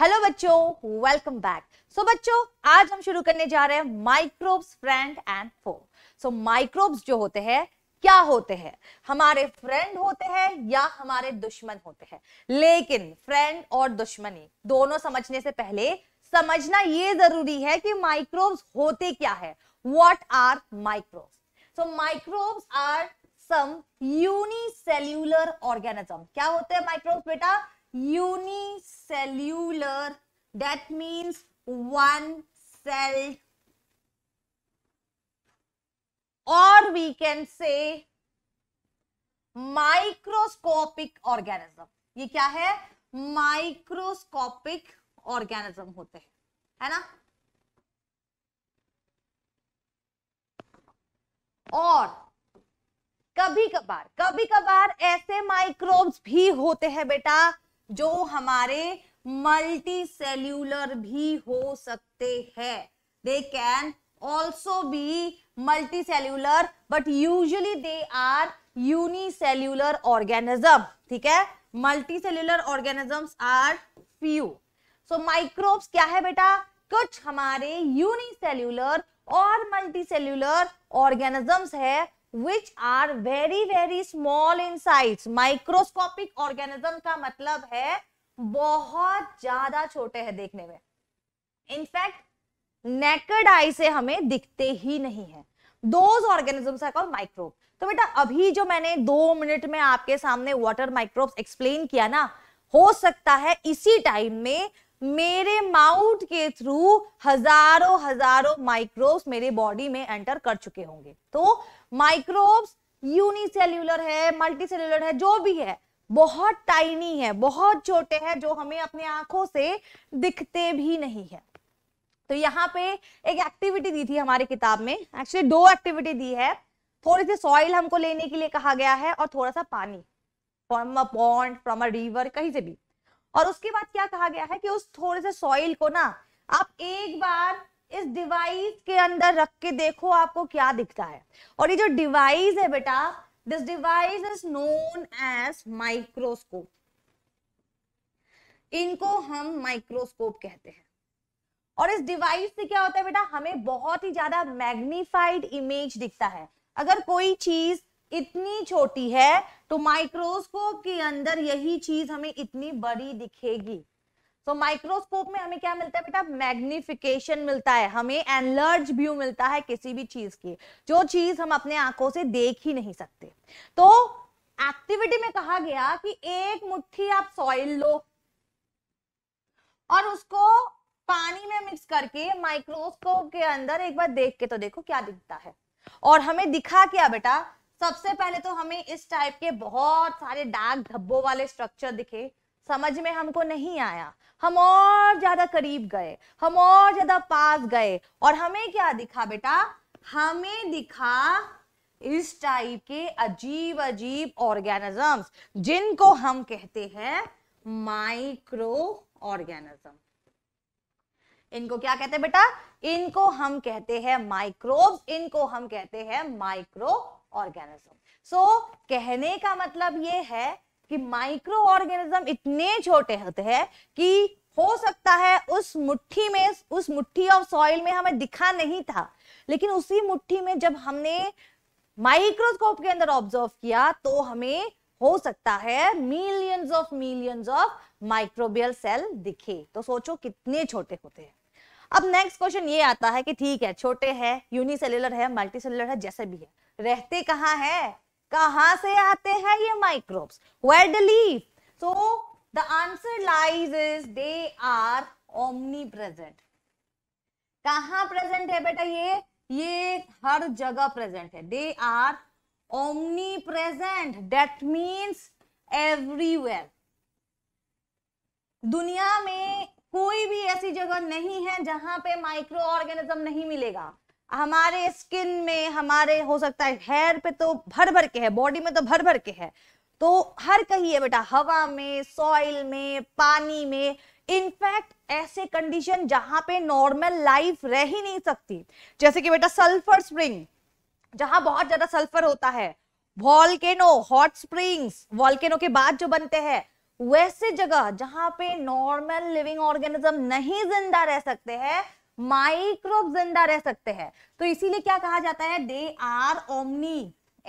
Hello बच्चों welcome back so बच्चों आज हम शुरू करने जा रहे हैं microbes friend and foe so microbes जो होते हैं क्या होते हैं हमारे फ्रेंड होते हैं या हमारे दुश्मन होते हैं लेकिन फ्रेंड और दुश्मनी दोनों समझने से पहले समझना ये जरूरी है कि माइक्रोब्स होते क्या है what are microbes so microbes are some unicellular organism क्या होते हैं माइक्रोब्स बेटा unicellular that means one cell और we can say microscopic organism ये क्या है माइक्रोस्कोपिक ऑर्गेनिज्म होते हैं है ना और कभी कभार कभी कभार ऐसे माइक्रोब्स भी होते हैं बेटा जो हमारे मल्टी सेल्यूलर भी हो सकते हैं they can also be multicellular but usually they are unicellular organism ठीक है multicellular organisms are few so microbes क्या है बेटा कुछ हमारे यूनिसेल्यूलर और मल्टी सेल्यूलर ऑर्गेनिजम्स है which are very very small in size microscopic organism का मतलब है बहुत ज्यादा छोटे हैं देखने में इनफैक्ट नेकड आई से हमें दिखते ही नहीं है those organisms are called microbe तो बेटा अभी जो मैंने दो मिनट में आपके सामने वाटर माइक्रोब्स एक्सप्लेन किया ना हो सकता है इसी टाइम में मेरे माउथ के थ्रू हजारों हजारों माइक्रोब्स मेरे बॉडी में एंटर कर चुके होंगे तो माइक्रोब्स यूनिसेल्यूलर है मल्टीसेल्यूलर है जो भी है बहुत टाइनी है बहुत छोटे हैं जो हमें अपने आंखों से दिखते भी नहीं है तो यहाँ पे एक एक्टिविटी दी थी हमारी किताब में एक्चुअली दो एक्टिविटी दी है थोड़ी सी सॉइल हमको लेने के लिए कहा गया है और थोड़ा सा पानी from a pond from a river कहीं से भी और उसके बाद क्या कहा गया है कि उस थोड़े से सॉइल को ना आप एक बार इस डिवाइस के अंदर रख के देखो आपको क्या दिखता है और ये जो डिवाइस है बेटा this device is known as microscope इनको हम माइक्रोस्कोप कहते हैं और इस डिवाइस से क्या होता है बेटा हमें बहुत ही ज्यादा मैग्निफाइड इमेज दिखता है अगर कोई चीज इतनी छोटी है तो माइक्रोस्कोप के अंदर यही चीज हमें इतनी बड़ी दिखेगी सो माइक्रोस्कोप में हमें क्या मिलता है बेटा मैग्निफिकेशन मिलता है हमें एनलर्ज व्यू मिलता है किसी भी चीज की जो चीज हम अपने आंखों से देख ही नहीं सकते तो एक्टिविटी में कहा गया कि एक मुट्ठी आप सॉइल लो और उसको पानी में मिक्स करके माइक्रोस्कोप के अंदर एक बार देख के तो देखो क्या दिखता है और हमें दिखा क्या बेटा सबसे पहले तो हमें इस टाइप के बहुत सारे डार्क धब्बों वाले स्ट्रक्चर दिखे समझ में हमको नहीं आया हम और ज्यादा करीब गए हम और ज्यादा पास गए और हमें क्या दिखा बेटा हमें दिखा इस टाइप के अजीब अजीब ऑर्गेनिजम्स जिनको हम कहते हैं माइक्रो ऑर्गेनिज्म इनको क्या कहते हैं बेटा इनको हम कहते हैं माइक्रोब इनको हम कहते हैं माइक्रो ऑर्गेनिज्म सो कहने का मतलब ये है कि माइक्रो ऑर्गेनिज्म इतने छोटे होते हैं कि हो सकता है उस मुट्ठी में उस मुट्ठी ऑफ सॉइल में हमें दिखा नहीं था लेकिन उसी मुट्ठी में जब हमने माइक्रोस्कोप के अंदर ऑब्जर्व किया तो हमें हो सकता है millions of millions of microbial cell दिखे तो सोचो कितने छोटे होते हैं अब नेक्स्ट क्वेश्चन ये आता है कि ठीक है छोटे है यूनिसेल्युलर है मल्टीसेल्युलर है जैसे भी है रहते कहाँ है कहां से आते हैं ये microbes where the live so the answer lies is they are omnipresent कहा प्रेजेंट है बेटा ये ये हर जगह प्रेजेंट है they are omnipresent that means everywhere दुनिया में कोई भी ऐसी जगह नहीं है जहां पे माइक्रो ऑर्गेनिज्म नहीं मिलेगा हमारे स्किन में हमारे हो सकता है हेयर पे तो भर भर के है बॉडी में तो भर भर के है तो हर कहीं है बेटा हवा में सॉइल में पानी में इनफैक्ट ऐसे कंडीशन जहां पे नॉर्मल लाइफ रह ही नहीं सकती जैसे कि बेटा सल्फर स्प्रिंग जहां बहुत ज्यादा सल्फर होता है वॉल्केनो हॉट स्प्रिंग्स वॉल्केनो के बाद जो बनते हैं वैसे जगह जहां पे नॉर्मल लिविंग ऑर्गेनिज्म नहीं जिंदा रह सकते हैं माइक्रोब जिंदा रह सकते हैं तो इसीलिए क्या कहा जाता है they are omni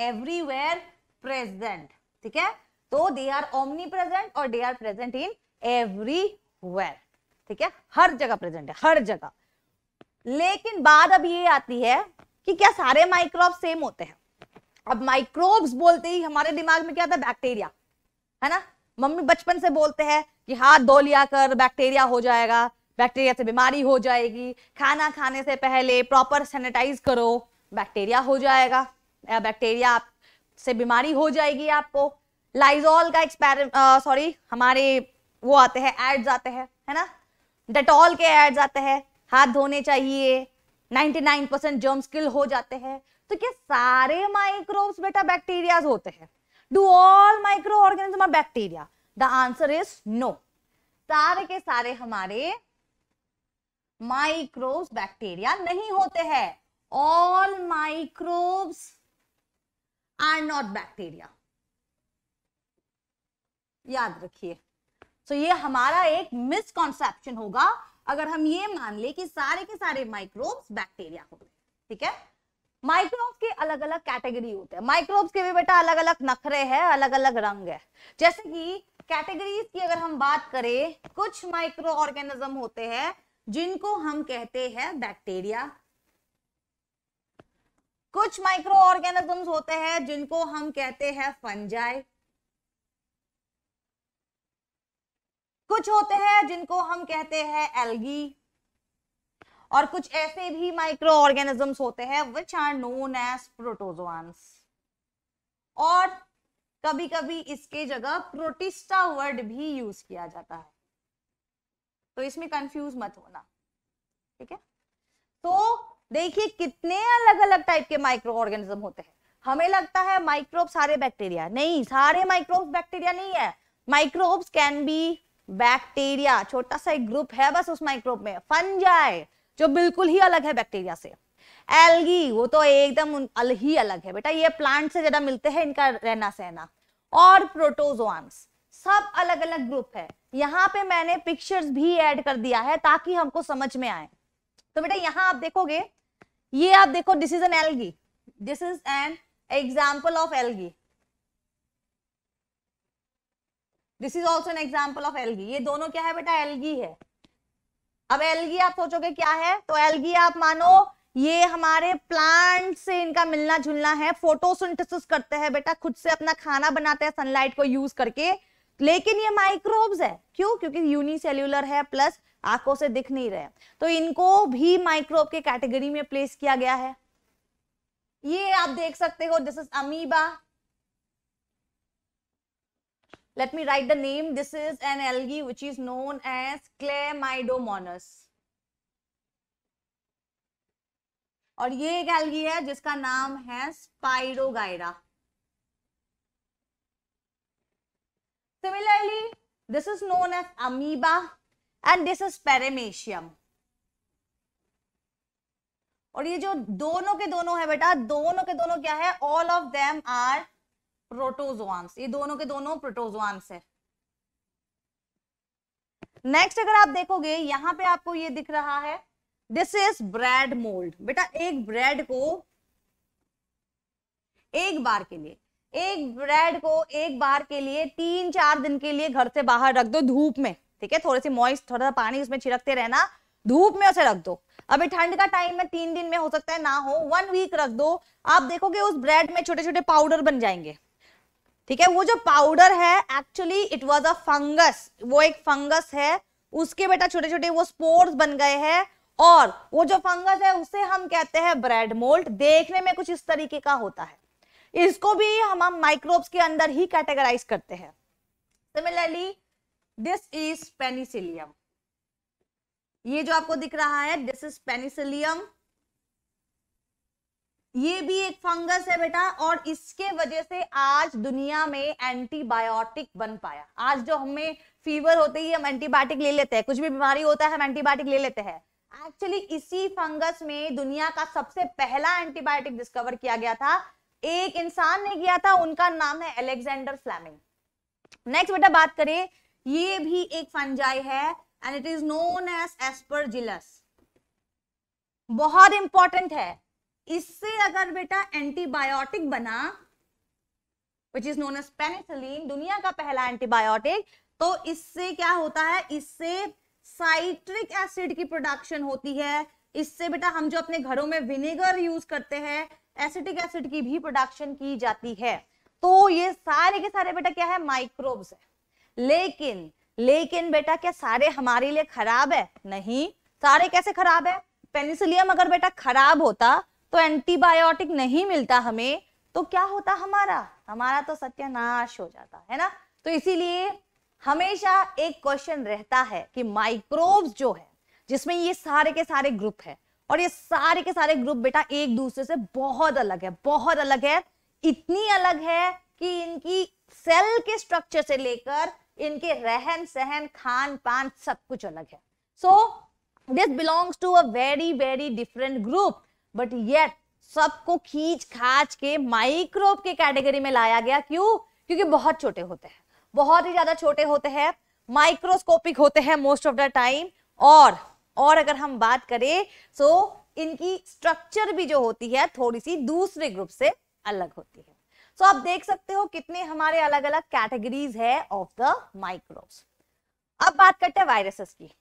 everywhere present ठीक है तो दे आर ओमनी प्रेजेंट और they are present in every ठीक है हर जगह प्रेजेंट है हर जगह लेकिन बात अब ये आती है कि क्या सारे माइक्रोब सेम होते हैं अब माइक्रोब्स बोलते ही हमारे दिमाग में क्या आता है बैक्टीरिया है ना मम्मी बचपन से बोलते हैं कि हाथ धो लिया कर बैक्टीरिया हो जाएगा बैक्टीरिया से बीमारी हो जाएगी खाना खाने से पहले प्रॉपर सैनिटाइज करो बैक्टीरिया हो जाएगा बैक्टीरिया से बीमारी हो जाएगी आपको लाइजॉल का एक्सपैर सॉरी हमारे वो आते हैं एड्स आते हैं है ना डेटॉल के एड्स आते हैं हाथ धोने चाहिए 99% परसेंट जर्म्स किल हो जाते हैं तो क्या सारे माइक्रोब्स बेटा बैक्टीरियाज होते हैं do all microorganism are bacteria the answer is no सारे के सारे हमारे माइक्रोब्स बैक्टीरिया नहीं होते हैं all microbes are not bacteria याद रखिए तो ये हमारा एक मिसकॉन्सेप्शन होगा अगर हम ये मान ले कि सारे के सारे माइक्रोब्स बैक्टीरिया हो गए ठीक है माइक्रोब्स के अलग अलग कैटेगरी होते हैं माइक्रोब्स के भी बेटा अलग अलग नखरे हैं अलग अलग रंग है जैसे कि कैटेगरीज की अगर हम बात करें कुछ माइक्रो ऑर्गेनिज्म होते हैं जिनको हम कहते हैं बैक्टीरिया कुछ माइक्रो ऑर्गेनिजम्स होते हैं जिनको हम कहते हैं फंजाई कुछ होते हैं जिनको हम कहते हैं एल्गी और कुछ ऐसे भी माइक्रो ऑर्गेनिजम्स होते हैं which are known as protozoans और कभी कभी इसके जगह प्रोटिस्टा वर्ड भी यूज किया जाता है तो इसमें कंफ्यूज मत होना ठीक है तो देखिए कितने अलग अलग टाइप के माइक्रो ऑर्गेनिज्म होते हैं हमें लगता है माइक्रोब सारे बैक्टीरिया नहीं सारे माइक्रोब बैक्टीरिया नहीं है माइक्रोब्स कैन बी बैक्टीरिया छोटा सा एक ग्रुप है बस उस माइक्रोब में फंजाई जो बिल्कुल ही अलग है बैक्टीरिया से एल्गी वो तो एकदम अलग ही अलग है बेटा ये प्लांट से ज्यादा मिलते हैं इनका रहना सहना और प्रोटोजोआम्स सब अलग अलग ग्रुप है यहाँ पे मैंने पिक्चर्स भी ऐड कर दिया है ताकि हमको समझ में आए तो बेटा यहाँ आप देखोगे ये आप देखो this is an algae this is an example of algae this is also an example of algae ये दोनों क्या है बेटा एलगी है अब एलगी आप सोचोगे क्या है तो एलगी आप मानो ये हमारे प्लांट से इनका मिलना जुलना है फोटोसिंथेसिस करते हैं बेटा खुद से अपना खाना बनाते हैं सनलाइट को यूज करके लेकिन ये माइक्रोब्स है क्यों क्योंकि यूनिसेल्यूलर है प्लस आंखों से दिख नहीं रहे तो इनको भी माइक्रोब के कैटेगरी में प्लेस किया गया है ये आप देख सकते हो this is amoeba let me write the name this is an algae which is known as chlamydomonas और ये एक एल्गी है जिसका नाम है स्पाइडोगाइरा Similarly, this is known as amoeba and this is paramecium. और ये जो दोनों के दोनों है बेटा दोनों के दोनों क्या है all of them are protozoans ये दोनों के दोनों प्रोटोजोआंस है नेक्स्ट अगर आप देखोगे यहां पे आपको ये दिख रहा है दिस इज ब्रेड मोल्ड बेटा एक ब्रेड को एक बार के लिए एक ब्रेड को एक बार के लिए तीन चार दिन के लिए घर से बाहर रख दो धूप में ठीक है थोड़े से मॉइस्ट थोड़ा सा पानी उसमें छिड़कते रहना धूप में उसे रख दो अभी ठंड का टाइम है तीन दिन में हो सकता है ना हो वन वीक रख दो आप देखोगे उस ब्रेड में छोटे छोटे पाउडर बन जाएंगे ठीक है वो जो पाउडर है actually it was a fungus वो एक फंगस है उसके बेटा छोटे छोटे वो स्पोर्ट्स बन गए हैं और वो जो फंगस है उसे हम कहते हैं ब्रेड मोल्ट देखने में कुछ इस तरीके का होता है इसको भी हम हम माइक्रोब्स के अंदर ही कैटेगराइज करते हैं सिमिलरली दिस इज पेनिसिलियम ये जो आपको दिख रहा है दिस इज पेनिसिलियम ये भी एक फंगस है बेटा और इसके वजह से आज दुनिया में एंटीबायोटिक बन पाया आज जो हमें फीवर होते ही हम एंटीबायोटिक ले लेते हैं कुछ भी बीमारी होता है हम एंटीबायोटिक ले लेते हैं एक्चुअली इसी फंगस में दुनिया का सबसे पहला एंटीबायोटिक डिस्कवर किया गया था एक इंसान ने किया था उनका नाम है एलेक्सेंडर फ्लैमिंग नेक्स्ट बेटा बात करें ये भी एक फंजाई है and it is known as aspergillus बहुत इंपॉर्टेंट है इससे अगर बेटा एंटीबायोटिक बना which is known as penicillin दुनिया का पहला एंटीबायोटिक तो इससे क्या होता है इससे साइट्रिक एसिड की प्रोडक्शन होती है इससे बेटा हम जो अपने घरों में विनेगर यूज करते हैं एसिटिक एसिड की भी प्रोडक्शन की जाती है तो ये सारे के सारे बेटा क्या है माइक्रोब्स है लेकिन लेकिन बेटा क्या सारे हमारे लिए खराब है नहीं सारे कैसे खराब है पेनिसिलियम अगर बेटा खराब होता तो एंटीबायोटिक नहीं मिलता हमें तो क्या होता हमारा हमारा तो सत्यानाश हो जाता है ना तो इसीलिए हमेशा एक क्वेश्चन रहता है कि माइक्रोब्स जो है जिसमें ये सारे के सारे ग्रुप है और ये सारे के सारे ग्रुप बेटा एक दूसरे से बहुत अलग है बहुत अलग है इतनी अलग है कि इनकी सेल के स्ट्रक्चर से लेकर इनके रहन सहन खान पान सब कुछ अलग है so this belongs to a very very different group but yet सबको खींच खाच के माइक्रोब के कैटेगरी में लाया गया क्यों क्योंकि बहुत छोटे होते हैं बहुत ही ज्यादा छोटे होते हैं माइक्रोस्कोपिक होते हैं मोस्ट ऑफ द टाइम और और अगर हम बात करें सो इनकी स्ट्रक्चर भी जो होती है थोड़ी सी दूसरे ग्रुप से अलग होती है सो आप देख सकते हो कितने हमारे अलग अलग कैटेगरीज है ऑफ द माइक्रोब्स अब बात करते हैं वायरसेस की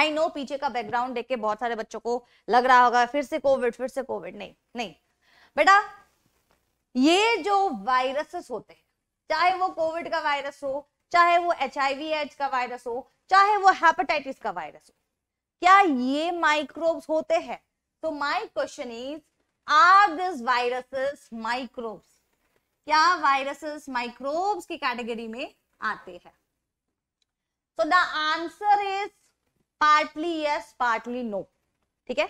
आई नो पीछे का बैकग्राउंड देख के बहुत सारे बच्चों को लग रहा होगा फिर से कोविड फिर से कोविड नहीं नहीं बेटा ये जो वायरसेस होते हैं चाहे वो कोविड का वायरस हो चाहे वो एच आई वी एड्स का वायरस हो चाहे वो हेपेटाइटिस का वायरस हो क्या ये माइक्रोब्स होते हैं तो my question is are this viruses microbes क्या वायरसेस माइक्रोब्स की कैटेगरी में आते हैं तो the answer is partly yes partly no ठीक है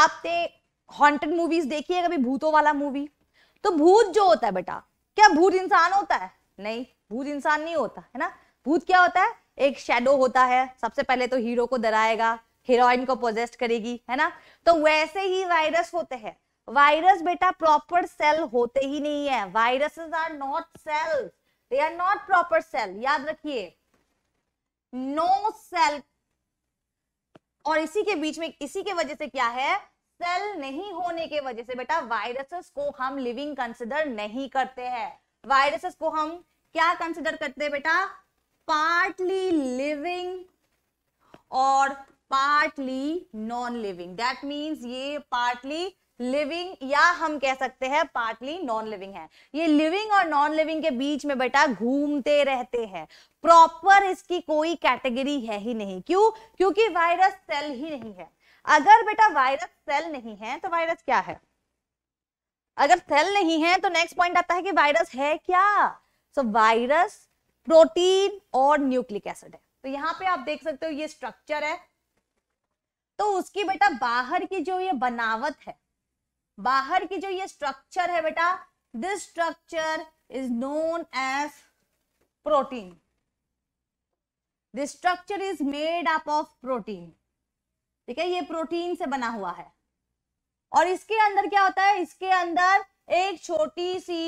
आपने हॉन्टेड मूवीज देखी है कभी भूतों वाला मूवी तो भूत जो होता है बेटा क्या भूत इंसान होता है नहीं भूत इंसान नहीं होता है ना भूत क्या होता है एक शेडो होता है सबसे पहले तो हीरो को डराएगा हीरोइन को पोजेस्ट करेगी है ना तो वैसे ही वायरस होते हैं वायरस बेटा प्रॉपर सेल होते ही नहीं है viruses are not cell they are not proper cell याद रखिए नो सेल और इसी के बीच में इसी के वजह से क्या है सेल नहीं होने के वजह से बेटा वायरसेस को हम लिविंग कंसिडर नहीं करते हैं वायरसेस को हम क्या कंसिडर करते हैं बेटा पार्टली लिविंग और partly non living that means ये पार्टली लिविंग या हम कह सकते हैं पार्टली नॉन लिविंग है ये लिविंग और नॉन लिविंग के बीच में बेटा घूमते रहते हैं प्रॉपर इसकी कोई कैटेगरी है ही नहीं क्यों क्योंकि वायरस सेल ही नहीं है अगर बेटा वायरस सेल नहीं है तो वायरस क्या है अगर सेल नहीं है तो नेक्स्ट पॉइंट आता है कि वायरस है क्या सो वायरस प्रोटीन और न्यूक्लिक एसिड है तो यहाँ पे आप देख सकते हो ये स्ट्रक्चर है तो उसकी बेटा बाहर की जो ये बनावट है बाहर की जो ये स्ट्रक्चर है बेटा this structure is known as protein this structure is made up of protein ठीक है ये प्रोटीन से बना हुआ है और इसके अंदर क्या होता है इसके अंदर एक छोटी सी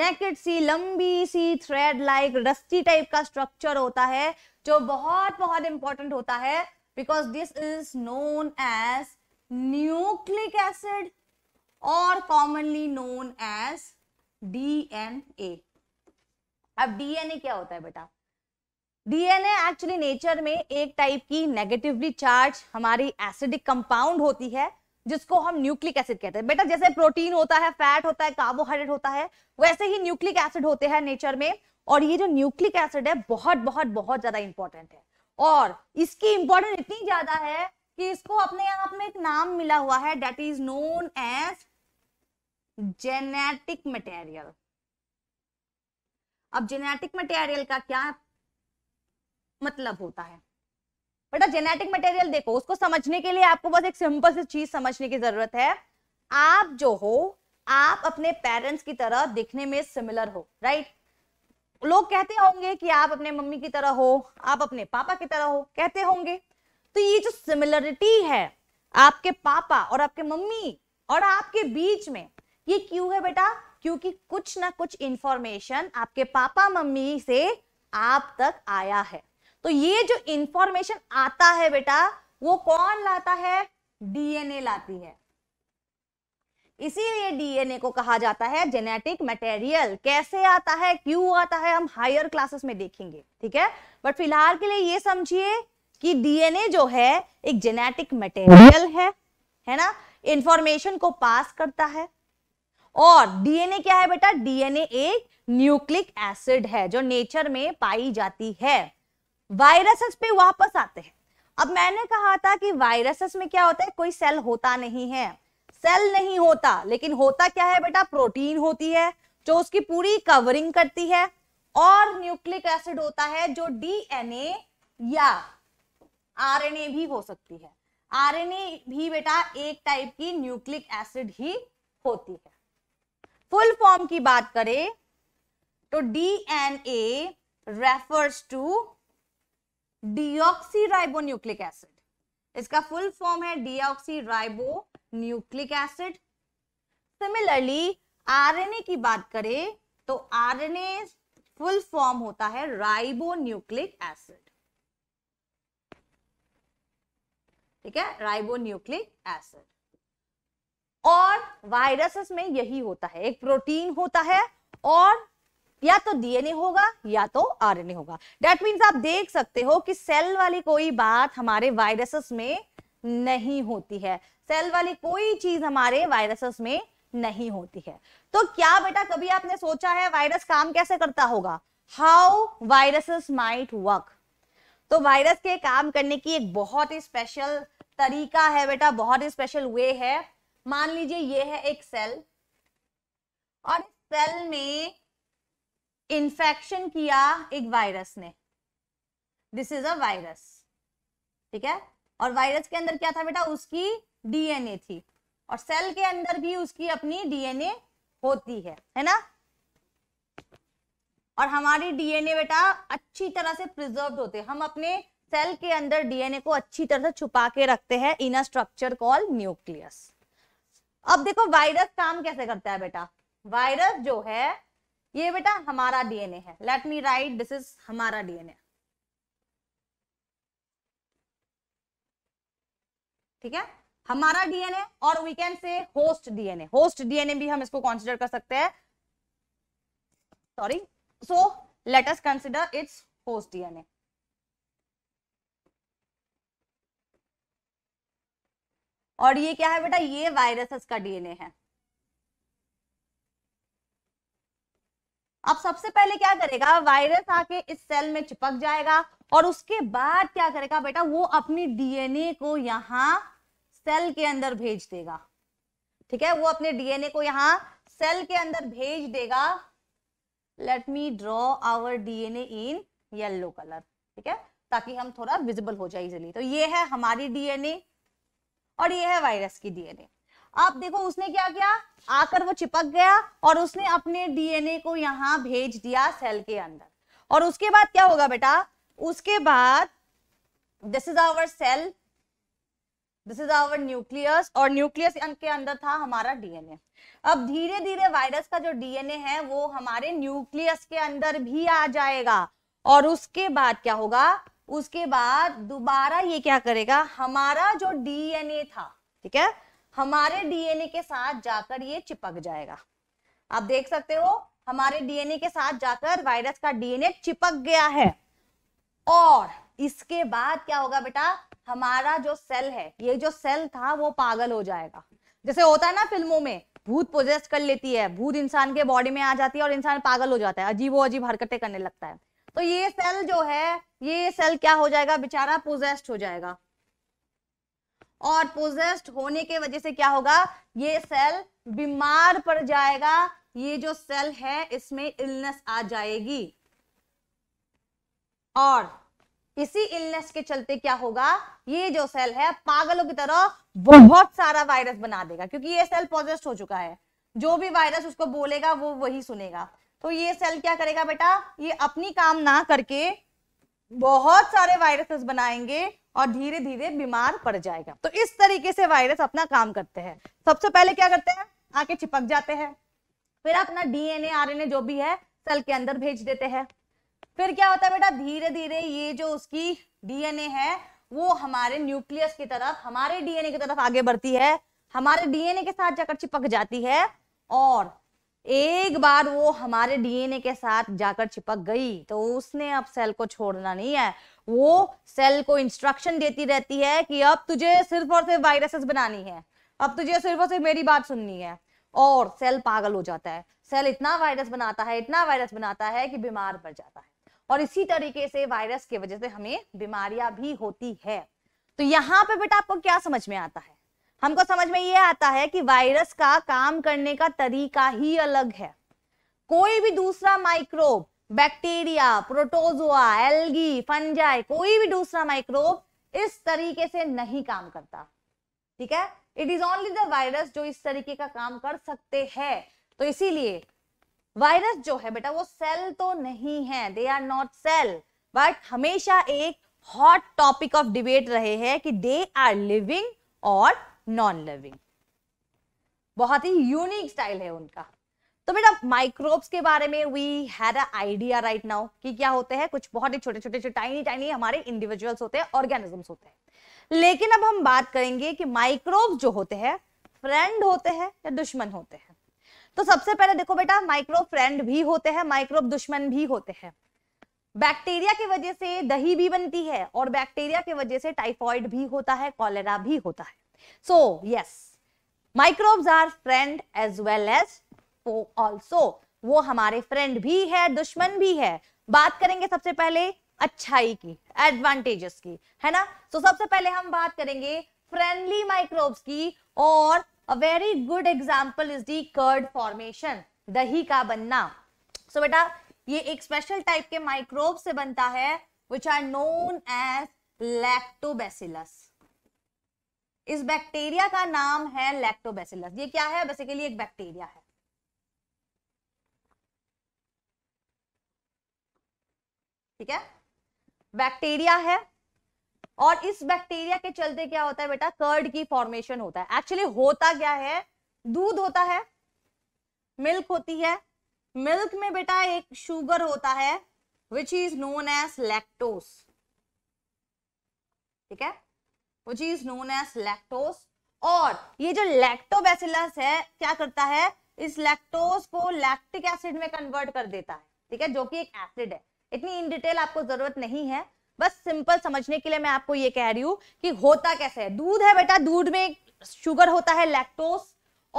नेकेड सी लंबी सी थ्रेड लाइक रस्सी टाइप का स्ट्रक्चर होता है जो बहुत बहुत इंपॉर्टेंट होता है because this is known as nucleic acid or commonly known as DNA. अब DNA क्या होता है बेटा डीएनए एक्चुअली नेचर में एक टाइप की नेगेटिवली चार्ज हमारी एसिडिक कंपाउंड होती है जिसको हम न्यूक्लिक एसिड कहते हैं बेटा जैसे प्रोटीन होता है फैट होता है कार्बोहाइड्रेट होता है वैसे ही न्यूक्लिक एसिड होते हैं नेचर में और ये जो न्यूक्लिक एसिड है बहुत बहुत बहुत ज्यादा इंपॉर्टेंट है और इसकी इंपॉर्टेंस इतनी ज्यादा है कि इसको अपने आप में एक नाम मिला हुआ है that is known as genetic material अब जेनेटिक मटेरियल का क्या मतलब होता है बेटा जेनेटिक मटेरियल देखो उसको समझने के लिए आपको बस एक सिंपल सी चीज समझने की जरूरत है आप जो हो आप अपने पेरेंट्स की तरह दिखने में सिमिलर हो राइट लोग कहते होंगे कि आप अपने मम्मी की तरह हो आप अपने पापा की तरह हो कहते होंगे तो ये जो सिमिलरिटी है आपके पापा और आपके मम्मी और आपके बीच में ये क्यों है बेटा क्योंकि कुछ ना कुछ इंफॉर्मेशन आपके पापा मम्मी से आप तक आया है तो ये जो इंफॉर्मेशन आता है बेटा वो कौन लाता है डीएनए लाती है इसीलिए डीएनए को कहा जाता है जेनेटिक मटेरियल कैसे आता है क्यों आता है हम हायर क्लासेस में देखेंगे ठीक है बट फिलहाल के लिए ये समझिए कि डीएनए जो है एक जेनेटिक मटेरियल है है ना इंफॉर्मेशन को पास करता है और डीएनए क्या है बेटा डीएनए एक न्यूक्लिक एसिड है जो नेचर में पाई जाती है वायरसेस पे वापस आते हैं अब मैंने कहा था कि वायरसेस में क्या होता है कोई सेल होता नहीं है सेल नहीं होता लेकिन होता क्या है बेटा प्रोटीन होती है जो उसकी पूरी कवरिंग करती है और न्यूक्लिक एसिड होता है जो डीएनए या आरएनए भी हो सकती है आरएनए भी बेटा एक टाइप की न्यूक्लिक एसिड ही होती है फुल फॉर्म की बात करें तो DNA refers to ribo nucleic acid इसका फुल फॉर्म है ribo nucleic acid similarly RNA की बात करें तो आरएनए फुल फॉर्म होता है राइबो न्यूक्लिक एसिड ठीक है राइबो न्यूक्लिक एसिड और वायरसेस में यही होता है एक प्रोटीन होता है और या तो डीएनए होगा या तो आरएनए होगा डेट मीन्स आप देख सकते हो कि सेल वाली कोई बात हमारे वायरसेस में नहीं होती है सेल वाली कोई चीज हमारे वायरसेस में नहीं होती है तो क्या बेटा कभी आपने सोचा है वायरस काम कैसे करता होगा हाउ वायरसेस माइट वर्क तो वायरस के काम करने की एक बहुत ही स्पेशल तरीका है बेटा बहुत ही स्पेशल वे है मान लीजिए ये है एक सेल और सेल में इंफेक्शन किया एक वायरस ने दिस इज अ वायरस ठीक है और वायरस के अंदर क्या था बेटा उसकी डीएनए थी और सेल के अंदर भी उसकी अपनी डीएनए होती है है ना और हमारी डीएनए बेटा अच्छी तरह से प्रिजर्व होते हैं हम अपने सेल के अंदर डीएनए को अच्छी तरह से छुपा के रखते हैं in a structure call nucleus अब देखो वायरस काम कैसे करता है बेटा वायरस जो है ये बेटा हमारा डीएनए है let me write this is हमारा डीएनए ठीक है हमारा डीएनए और we can say host DNA host DNA भी हम इसको कॉन्सिडर कर सकते हैं sorry so let us consider its host DNA और ये क्या है बेटा ये वायरसेस का डीएनए है अब सबसे पहले क्या करेगा वायरस आके इस सेल में चिपक जाएगा और उसके बाद क्या करेगा बेटा वो अपनी डीएनए को यहां सेल के अंदर भेज देगा ठीक है वो अपने डीएनए को यहां सेल के अंदर भेज देगा let me draw our DNA in yellow colour ठीक है ताकि हम थोड़ा विजिबल हो जाए इजिली तो ये है हमारी डीएनए और ये है वायरस की डीएनए आप देखो उसने क्या किया आकर वो चिपक गया और उसने अपने डीएनए को यहां भेज दिया सेल के अंदर और उसके बाद क्या होगा बेटा उसके बाद this is our cell this is our nucleus और न्यूक्लियस के अंदर था हमारा डीएनए अब धीरे धीरे वायरस का जो डीएनए है वो हमारे न्यूक्लियस के अंदर भी आ जाएगा और उसके बाद क्या होगा उसके बाद दोबारा ये क्या करेगा हमारा जो डीएनए था ठीक है हमारे डीएनए के साथ जाकर ये चिपक जाएगा आप देख सकते हो हमारे डीएनए के साथ जाकर वायरस का डीएनए चिपक गया है और इसके बाद क्या होगा बेटा हमारा जो सेल है ये जो सेल था वो पागल हो जाएगा जैसे होता है ना फिल्मों में भूत प्रोजेस्ट कर लेती है भूत इंसान के बॉडी में आ जाती है और इंसान पागल हो जाता है अजीबो अजीब हरकतें करने लगता है तो ये सेल जो है ये सेल क्या हो जाएगा बेचारा पोजेस्ट हो जाएगा और पोजेस्ट होने के वजह से क्या होगा ये सेल बीमार पड़ जाएगा ये जो सेल है इसमें इलनेस आ जाएगी और इसी इलनेस के चलते क्या होगा ये जो सेल है पागलों की तरह बहुत सारा वायरस बना देगा क्योंकि ये सेल पॉजिस्ट हो चुका है जो भी वायरस उसको बोलेगा वो वही सुनेगा तो ये सेल क्या करेगा बेटा ये अपनी काम ना करके बहुत सारे वायरसेस बनाएंगे और धीरे धीरे बीमार पड़ जाएगा तो इस तरीके से वायरस अपना काम करते हैं सबसे पहले क्या करते हैं आके चिपक जाते हैं फिर अपना डीएनए आरएनए जो भी है सेल के अंदर भेज देते हैं फिर क्या होता है बेटा धीरे धीरे ये जो उसकी डीएनए है वो हमारे न्यूक्लियस की तरफ हमारे डीएनए की तरफ आगे बढ़ती है हमारे डीएनए के साथ जाकर चिपक जाती है और एक बार वो हमारे डीएनए के साथ जाकर चिपक गई तो उसने अब सेल को छोड़ना नहीं है वो सेल को इंस्ट्रक्शन देती रहती है कि अब तुझे सिर्फ और सिर्फ वायरसेस बनानी है अब तुझे सिर्फ और सिर्फ मेरी बात सुननी है और सेल पागल हो जाता है सेल इतना वायरस बनाता है इतना वायरस बनाता है कि बीमार पड़ जाता है और इसी तरीके से वायरस की वजह से हमें बीमारियां भी होती है तो यहाँ पे बेटा आपको क्या समझ में आता है हमको समझ में ये आता है कि वायरस का काम करने का तरीका ही अलग है कोई भी दूसरा microbe bacteria protozoa algae fungi कोई भी दूसरा माइक्रोब इस तरीके से नहीं काम करता ठीक है it is only the virus जो इस तरीके का काम कर सकते हैं तो इसीलिए वायरस जो है बेटा वो सेल तो नहीं है they are not cell but हमेशा एक हॉट टॉपिक ऑफ डिबेट रहे हैं कि दे आर लिविंग और नॉन लिविंग बहुत ही यूनिक स्टाइल है उनका तो बेटा माइक्रोब्स के बारे में we had a idea right now कि क्या होते हैं कुछ बहुत ही छोटे छोटे टाइनी टाइनी हमारे इंडिविजुअल्स होते हैं ऑर्गेनिजम्स होते हैं लेकिन अब हम बात करेंगे कि माइक्रोब्स जो होते हैं फ्रेंड होते हैं या दुश्मन होते हैं तो सबसे पहले देखो बेटा माइक्रोब फ्रेंड भी होते हैं माइक्रोब दुश्मन भी होते हैं बैक्टीरिया की वजह से दही भी बनती है और बैक्टीरिया की वजह से टाइफॉइड भी होता है कॉलेरा भी होता है so yes microbes are friend as well as also वो हमारे फ्रेंड भी है दुश्मन भी है बात करेंगे सबसे पहले अच्छाई की एडवांटेजेस की है ना तो so, सबसे पहले हम बात करेंगे फ्रेंडली माइक्रोब्स की और a very good example is the curd formation दही का बनना सो so, बेटा ये एक स्पेशल टाइप के माइक्रोब से बनता है which are known as lactobacillus इस बैक्टीरिया का नाम है लैक्टोबेसिलस ये क्या है बेसिकली एक बैक्टीरिया है ठीक है बैक्टीरिया है और इस बैक्टीरिया के चलते क्या होता है बेटा कर्ड की फॉर्मेशन होता है एक्चुअली होता क्या है दूध होता है मिल्क होती है मिल्क में बेटा एक शुगर होता है which is known as lactose ठीक है which is known as lactose और ये जो लैक्टोबैसिलस है क्या करता है इस लैक्टोस को लैक्टिक एसिड में कन्वर्ट कर देता है ठीक है जो कि एक एसिड है इतनी इन डिटेल आपको जरूरत नहीं है बस सिंपल समझने के लिए मैं आपको ये कह रही हूँ कि होता कैसे है दूध है बेटा दूध में शुगर होता है लैक्टोज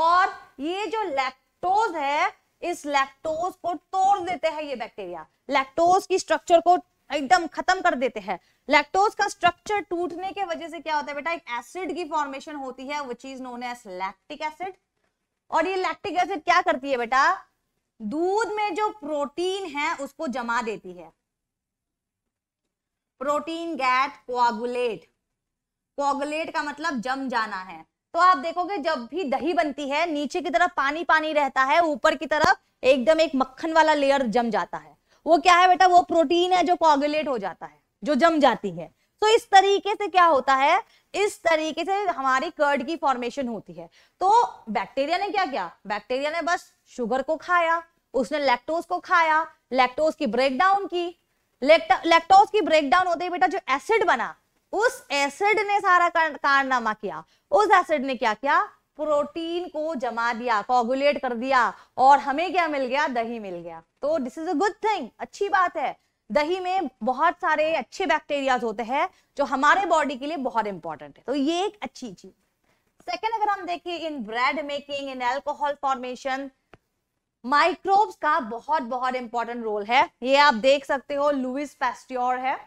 और ये जो लैक्टोज है इस लैक्टोज को तोड़ देते हैं ये बैक्टीरिया लैक्टोज की स्ट्रक्चर को एकदम खत्म कर देते हैं लैक्टोज का स्ट्रक्चर टूटने के वजह से क्या होता है बेटा एक एसिड की फॉर्मेशन होती है वो चीज नोन एज लैक्टिक एसिड और ये लैक्टिक एसिड क्या करती है बेटा दूध में जो प्रोटीन है उसको जमा देती है प्रोटीन गैट कोआगुलेट कोआगुलेट का मतलब जम जाना है तो आप देखोगे जब भी दही बनती है नीचे की तरफ पानी पानी रहता है ऊपर की तरफ एकदम एक मक्खन वाला लेयर जम जाता है वो क्या है बेटा वो प्रोटीन है जो कोगुलेट हो जाता है जो जम जाती है तो इस तरीके से क्या होता है इस तरीके से हमारी कर्ड की फॉर्मेशन होती है तो बैक्टीरिया ने क्या किया बैक्टीरिया ने बस शुगर को खाया उसने लैक्टोज को खाया लैक्टोज की ब्रेकडाउन की लैक्टोज की ब्रेकडाउन होते ही बेटा जो एसिड बना उस एसिड ने सारा कारनामा किया उस एसिड ने क्या किया प्रोटीन को जमा दिया कोगुलेट कर दिया और हमें क्या मिल गया दही मिल गया तो this is a good thing अच्छी बात है दही में बहुत सारे अच्छे बैक्टीरियाज होते हैं जो हमारे बॉडी के लिए बहुत इंपॉर्टेंट है तो ये एक अच्छी चीज सेकेंड अगर हम देखें in bread making in alcohol formation microbes का बहुत बहुत इंपॉर्टेंट रोल है ये आप देख सकते हो लुइस पेस्ट्योर है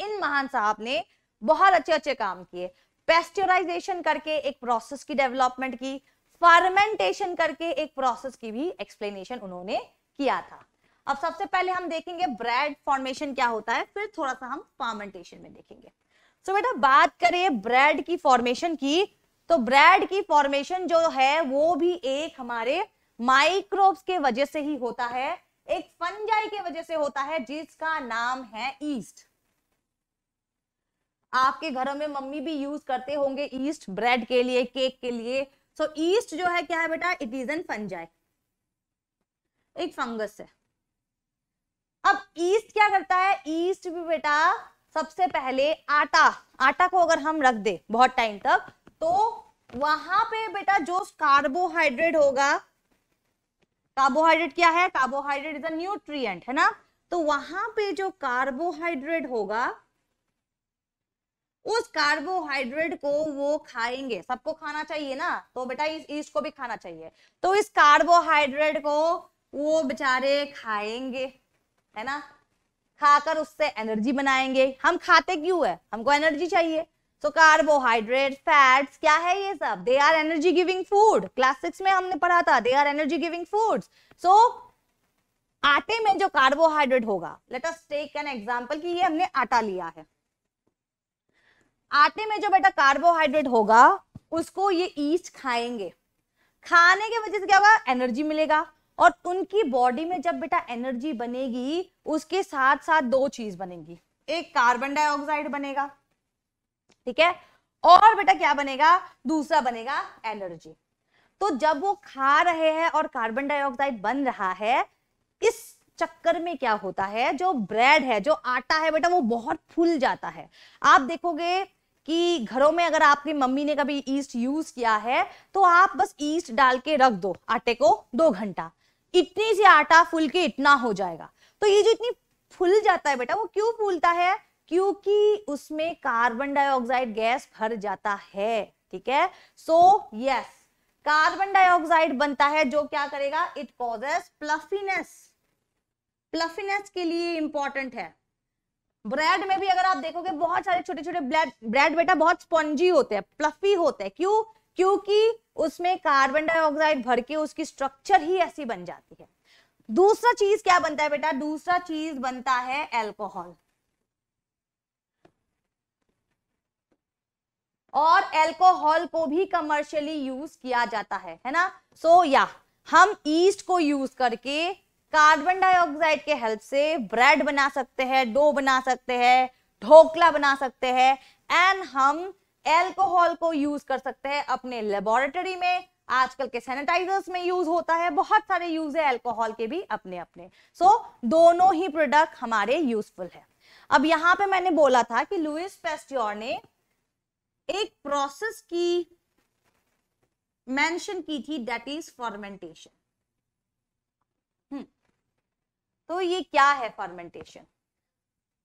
इन महान साहब ने बहुत अच्छे अच्छे काम किए पेस्ट्योराइजेशन करके एक प्रोसेस की डेवलपमेंट की फर्मेंटेशन करके एक प्रोसेस की भी एक्सप्लेनेशन उन्होंने किया था अब सबसे पहले हम देखेंगे ब्रेड फॉर्मेशन क्या होता है फिर थोड़ा सा हम फार्मेंटेशन में देखेंगे सो so, बेटा बात करें ब्रेड की फॉर्मेशन की तो ब्रेड की फॉर्मेशन जो है वो भी एक हमारे माइक्रोब्स के वजह से ही होता है एक फंजाई के वजह से होता है जिसका नाम है ईस्ट आपके घरों में मम्मी भी यूज करते होंगे ईस्ट ब्रेड के लिए केक के लिए सो so, ईस्ट जो है क्या है बेटा इट इज एन फंजाई एक फंगस है अब ईस्ट क्या करता है ईस्ट भी बेटा सबसे पहले आटा आटा को अगर हम रख दे बहुत टाइम तक तो वहां पे बेटा जो कार्बोहाइड्रेट होगा कार्बोहाइड्रेट क्या है कार्बोहाइड्रेट इज अ न्यूट्रिएंट है ना तो वहां पे जो कार्बोहाइड्रेट होगा उस कार्बोहाइड्रेट को वो खाएंगे सबको खाना चाहिए ना तो बेटा इस ईस्ट को भी खाना चाहिए तो इस कार्बोहाइड्रेट को वो बेचारे खाएंगे है ना खाकर उससे एनर्जी बनाएंगे हम खाते क्यों है हमको एनर्जी चाहिए सो कार्बोहाइड्रेट फैट्स क्या है ये सब they are energy giving food class six में हमने पढ़ा था they are energy giving foods so आटे में जो कार्बोहाइड्रेट होगा let us take an example कि ये हमने आटा लिया है आटे में जो बेटा कार्बोहाइड्रेट होगा उसको ये ईस्ट खाएंगे खाने की वजह से क्या होगा एनर्जी मिलेगा और उनकी बॉडी में जब बेटा एनर्जी बनेगी उसके साथ साथ दो चीज बनेगी एक कार्बन डाइऑक्साइड बनेगा ठीक है और बेटा क्या बनेगा दूसरा बनेगा एनर्जी तो जब वो खा रहे हैं और कार्बन डाइऑक्साइड बन रहा है इस चक्कर में क्या होता है जो ब्रेड है जो आटा है बेटा वो बहुत फूल जाता है आप देखोगे कि घरों में अगर आपकी मम्मी ने कभी ईस्ट यूज किया है तो आप बस ईस्ट डाल के रख दो आटे को दो घंटा इतनी सी आटा फूल के इतना हो जाएगा तो ये जो इतनी फूल जाता है बेटा वो क्यों फूलता है क्योंकि उसमें कार्बन डाइऑक्साइड गैस भर जाता है ठीक है सो यस कार्बन डाइऑक्साइड बनता है जो क्या करेगा इट कॉजेस प्लफीनेस प्लफिनेस के लिए इंपॉर्टेंट है ब्रेड में भी अगर आप देखोगे बहुत सारे छोटे छोटे ब्रेड बेटा बहुत स्पॉन्जी होते हैं प्लफी होते हैं क्यों क्योंकि उसमें कार्बन डाइऑक्साइड भर के उसकी स्ट्रक्चर ही ऐसी बन जाती है दूसरा चीज क्या बनता है बेटा दूसरा चीज बनता है एल्कोहल और एल्कोहल को भी कमर्शियली यूज किया जाता है है ना सो so, या yeah, हम ईस्ट को यूज करके कार्बन डाइऑक्साइड के हेल्प से ब्रेड बना सकते हैं डो बना सकते हैं ढोकला बना सकते हैं एंड हम एल्कोहल को यूज कर सकते हैं अपने लेबोरेटरी में आजकल के सैनिटाइजर्स में यूज होता है बहुत सारे यूज है एल्कोहल के भी अपने अपने सो so, दोनों ही प्रोडक्ट हमारे यूजफुल है अब यहाँ पे मैंने बोला था कि लुइस पेस्ट्योर ने एक प्रोसेस की मेंशन की थी डेट इज फॉर्मेंटेशन तो ये क्या है फॉर्मेंटेशन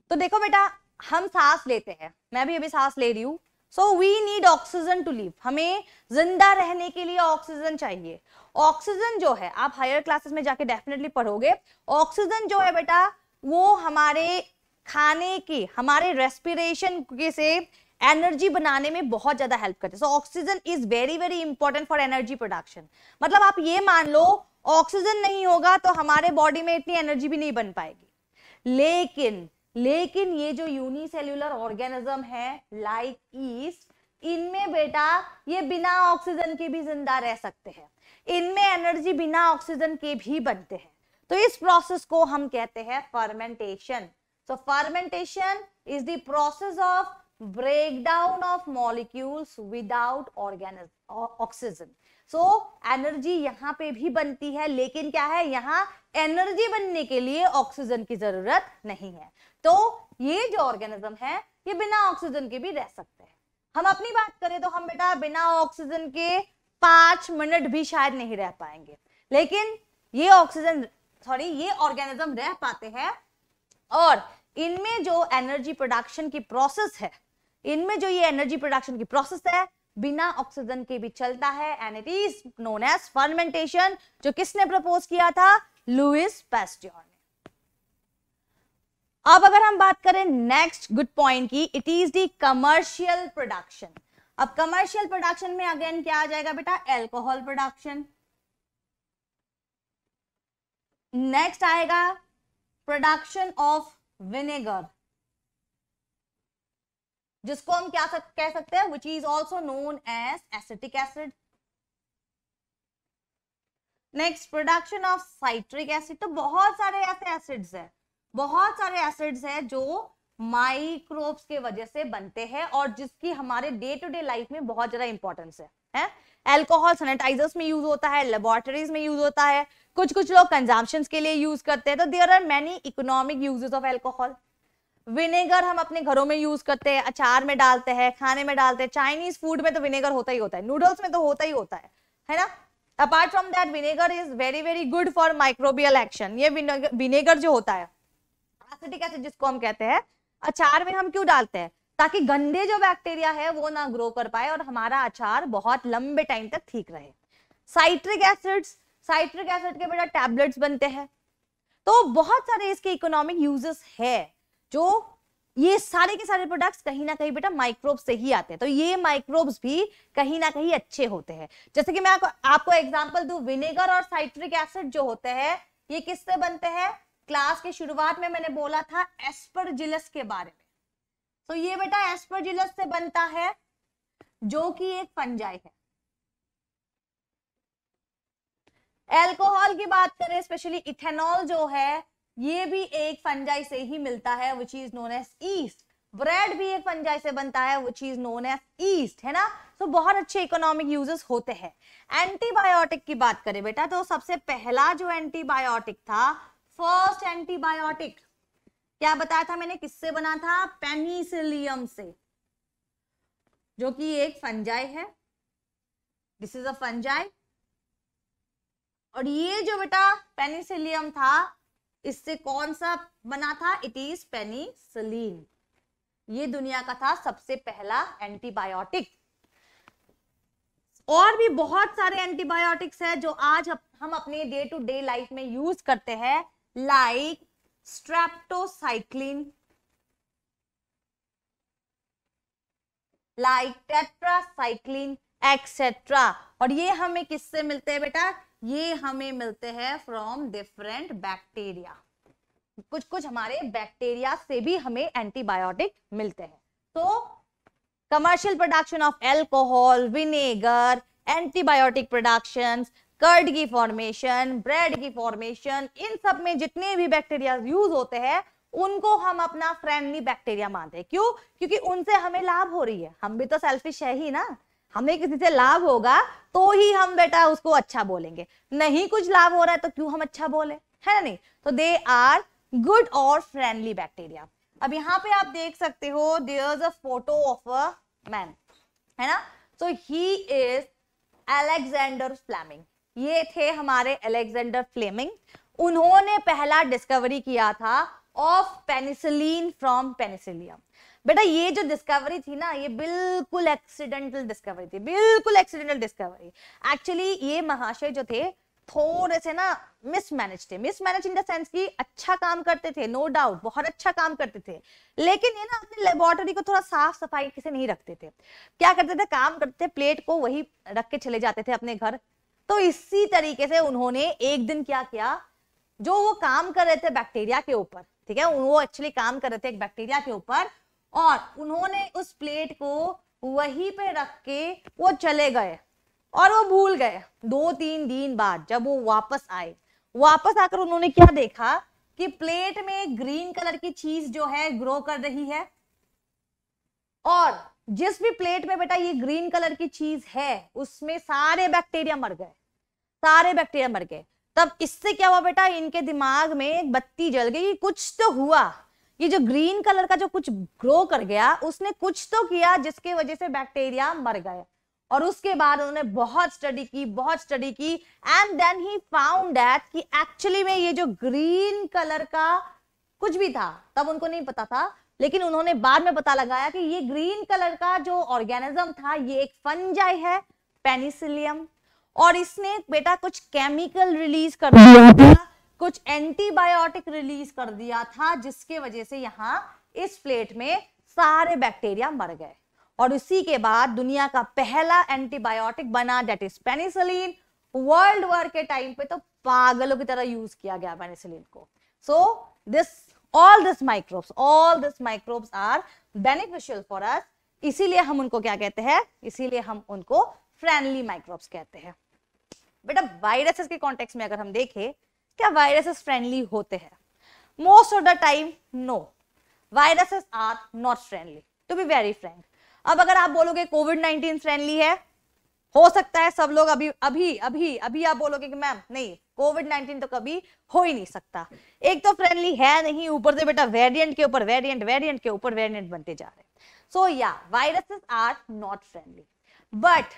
तो देखो बेटा हम सांस लेते हैं मैं भी अभी सांस ले रही हूं so we need oxygen to live हमें जिंदा रहने के लिए ऑक्सीजन चाहिए ऑक्सीजन जो है आप हायर क्लासेस में जाके डेफिनेटली पढ़ोगे ऑक्सीजन जो है बेटा वो हमारे खाने के हमारे रेस्पिरेशन के से एनर्जी बनाने में बहुत ज्यादा हेल्प करते हैं so oxygen is very very important for energy production मतलब आप ये मान लो ऑक्सीजन नहीं होगा तो हमारे बॉडी में इतनी एनर्जी भी नहीं बन पाएगी लेकिन लेकिन ये जो यूनिसेल्यूलर ऑर्गेनिज्म है लाइक ईस्ट इनमें बेटा ये बिना ऑक्सीजन के भी जिंदा रह सकते हैं इनमें एनर्जी बिना ऑक्सीजन के भी बनते हैं तो इस प्रोसेस को हम कहते हैं fermentation so fermentation is the process of breakdown of molecules without organism oxygen so energy यहाँ पे भी बनती है लेकिन क्या है यहाँ एनर्जी बनने के लिए ऑक्सीजन की जरूरत नहीं है तो ये जो ऑर्गेनिज्म है ये बिना ऑक्सीजन के भी रह सकते हैं हम अपनी बात करें तो हम बेटा बिना ऑक्सीजन के पांच मिनट भी शायद नहीं रह पाएंगे लेकिन ये ऑक्सीजन सॉरी ये ऑर्गेनिज्म रह पाते हैं और इनमें जो एनर्जी प्रोडक्शन की प्रोसेस है इनमें जो ये एनर्जी प्रोडक्शन की प्रोसेस है बिना ऑक्सीजन के भी चलता है and it is known as fermentation जो किसने प्रपोज किया था लुइस पेस्टियोर ने अब अगर हम बात करें नेक्स्ट गुड पॉइंट की it is the commercial production अब कमर्शियल प्रोडक्शन में अगेन क्या आ जाएगा बेटा एल्कोहल प्रोडक्शन नेक्स्ट आएगा प्रोडक्शन ऑफ विनेगर जिसको हम क्या सक, कह सकते हैं which is also known as acetic acid next production of citric acid तो बहुत सारे ऐसे एसिड्स हैं बहुत सारे एसिड्स हैं जो माइक्रोब्स के वजह से बनते हैं और जिसकी हमारे डे टू डे लाइफ में बहुत ज्यादा इंपॉर्टेंस है, है? एल्कोहल सैनिटाइजर्स में यूज होता है लेबोरेटरीज में यूज होता है कुछ कुछ लोग कंजम्पशन के लिए यूज करते हैं तो there are many economic uses of alcohol vinegar हम अपने घरों में यूज करते हैं अचार में डालते हैं खाने में डालते हैं चाइनीज फूड में तो विनेगर होता ही होता है नूडल्स में तो होता ही होता है है ना apart from that vinegar is very very good for microbial action ये विनेगर जो होता है एसिटिक एसिड जिसको हम कहते हैं अचार में हम क्यों डालते हैं ताकि गंदे जो बैक्टीरिया है वो ना ग्रो कर पाए और हमारा अचार बहुत लंबे टाइम तक ठीक रहे साइट्रिक एसिड्स साइट्रिक एसिड के बेटा टैबलेट्स बनते हैं तो बहुत सारे इसके इकोनॉमिक यूजेस है जो ये सारे के सारे प्रोडक्ट्स कहीं ना कहीं बेटा माइक्रोब से ही आते हैं तो ये माइक्रोब्स भी कहीं ना कहीं अच्छे होते हैं जैसे कि मैं आपको आपको एग्जांपल दू विनेगर और साइट्रिक एसिड जो होते हैं ये किससे बनते हैं क्लास के शुरुआत में मैंने बोला था एस्परजिलस के बारे में तो ये बेटा एस्परजिलस से बनता है जो कि एक फंजाई है एल्कोहल की बात करें स्पेशली इथेनॉल जो है ये भी एक फंजाई से ही मिलता है which is known as yeast bread भी एक फंजाई से बनता है which is known as yeast है ना सो बहुत अच्छे इकोनॉमिक यूजेस होते हैं एंटीबायोटिक की बात करें बेटा तो सबसे पहला जो एंटीबायोटिक था फर्स्ट एंटीबायोटिक क्या बताया था मैंने किससे बना था पेनिसिलियम से जो कि एक फंजाई है दिस इज अ फंजाई और ये जो बेटा पेनिसिलियम था इससे कौन सा बना था इट इज पेनिसिलिन ये दुनिया का था सबसे पहला एंटीबायोटिक और भी बहुत सारे एंटीबायोटिक्स है जो आज हम अपने डे टू डे लाइफ में यूज करते हैं like streptocycline like tetracycline etcetera और ये हमें किससे मिलते हैं बेटा ये हमें मिलते हैं फ्रॉम डिफरेंट बैक्टीरिया कुछ कुछ हमारे बैक्टीरिया से भी हमें एंटीबायोटिक मिलते हैं तो commercial production of alcohol vinegar antibiotic production curd की फॉर्मेशन ब्रेड की फॉर्मेशन इन सब में जितने भी बैक्टीरिया यूज होते हैं उनको हम अपना फ्रेंडली बैक्टीरिया मानते हैं क्यों क्योंकि उनसे हमें लाभ हो रही है हम भी तो सेल्फिश है ही ना हमें किसी से लाभ होगा तो ही हम बेटा उसको अच्छा बोलेंगे नहीं कुछ लाभ हो रहा है तो क्यों हम अच्छा बोले है ना नहीं तो दे आर गुड और फ्रेंडली बैक्टीरिया अब यहाँ पे आप देख सकते हो there a photo of a man है ना so he is Alexander Fleming ये थे हमारे एलेक्जेंडर फ्लेमिंग उन्होंने पहला डिस्कवरी किया था ऑफ पेनिसिलीन फ्रॉम पेनिसिलियम बेटा ये जो डिस्कवरी थी ना ये बिल्कुल एक्सीडेंटल डिस्कवरी थी बिल्कुल एक्सीडेंटल डिस्कवरी एक्चुअली ये महाशय जो थे थोड़े से ना मिसमैनेज थे मिसमैनेज इन द सेंस कि अच्छा काम करते थे नो no डाउट बहुत अच्छा काम करते थे लेकिन ये ना अपनी लेबोरेटरी को थोड़ा साफ सफाई से नहीं रखते थे क्या करते थे काम करते थे प्लेट को वही रख के चले जाते थे अपने घर तो इसी तरीके से उन्होंने एक दिन क्या किया जो वो काम कर रहे थे बैक्टीरिया के ऊपर ठीक है वो एक्चुअली काम कर रहे थे एक बैक्टीरिया के ऊपर और उन्होंने उस प्लेट को वहीं पे रख के वो चले गए और वो भूल गए दो तीन दिन बाद जब वो वापस आए वापस आकर उन्होंने क्या देखा कि प्लेट में ग्रीन कलर की चीज जो है ग्रो कर रही है और जिस भी प्लेट में बेटा ये ग्रीन कलर की चीज है उसमें सारे बैक्टीरिया मर गए सारे बैक्टीरिया मर गए तब इससे क्या हुआ बेटा इनके दिमाग में एक बत्ती जल गई कुछ तो हुआ ये जो ग्रीन कलर का जो कुछ ग्रो कर गया उसने कुछ तो किया जिसके वजह से बैक्टीरिया मर गए और उसके बाद उन्होंने बहुत स्टडी की बहुत स्टडी की and then he found that कि एक्चुअली में ये जो ग्रीन कलर का कुछ भी था तब उनको नहीं पता था लेकिन उन्होंने बाद में पता लगाया कि ये ग्रीन कलर का जो ऑर्गेनिज्म था ये एक फंजाई है पेनिसिलियम और इसने बेटा कुछ केमिकल रिलीज कर दिया था कुछ एंटीबायोटिक रिलीज कर दिया था जिसके वजह से यहाँ इस प्लेट में सारे बैक्टीरिया मर गए और उसी के बाद दुनिया का पहला एंटीबायोटिक बना that is penicillin world war के टाइम पे तो पागलों की तरह यूज किया गया पेनिसिलिन को so this all this microbes all this microbes are beneficial for us इसीलिए हम उनको क्या कहते हैं इसीलिए हम उनको फ्रेंडली माइक्रोब्स कहते हैं बेटा वायरसेस के कॉन्टेक्स्ट में अगर हम देखें क्या वायरसेस फ्रेंडली होते हैं most of the time no viruses are not friendly to be very frank अब अगर आप बोलोगे कोविड नाइनटीन फ्रेंडली है हो सकता है सब लोग अभी अभी अभी अभी आप बोलोगे कि मैम नहीं कोविड नाइनटीन तो कभी हो ही नहीं सकता एक तो फ्रेंडली है नहीं ऊपर से बेटा वेरिएंट के ऊपर वेरिएंट वेरिएंट के ऊपर वेरिएंट बनते जा रहे सो या viruses are not friendly but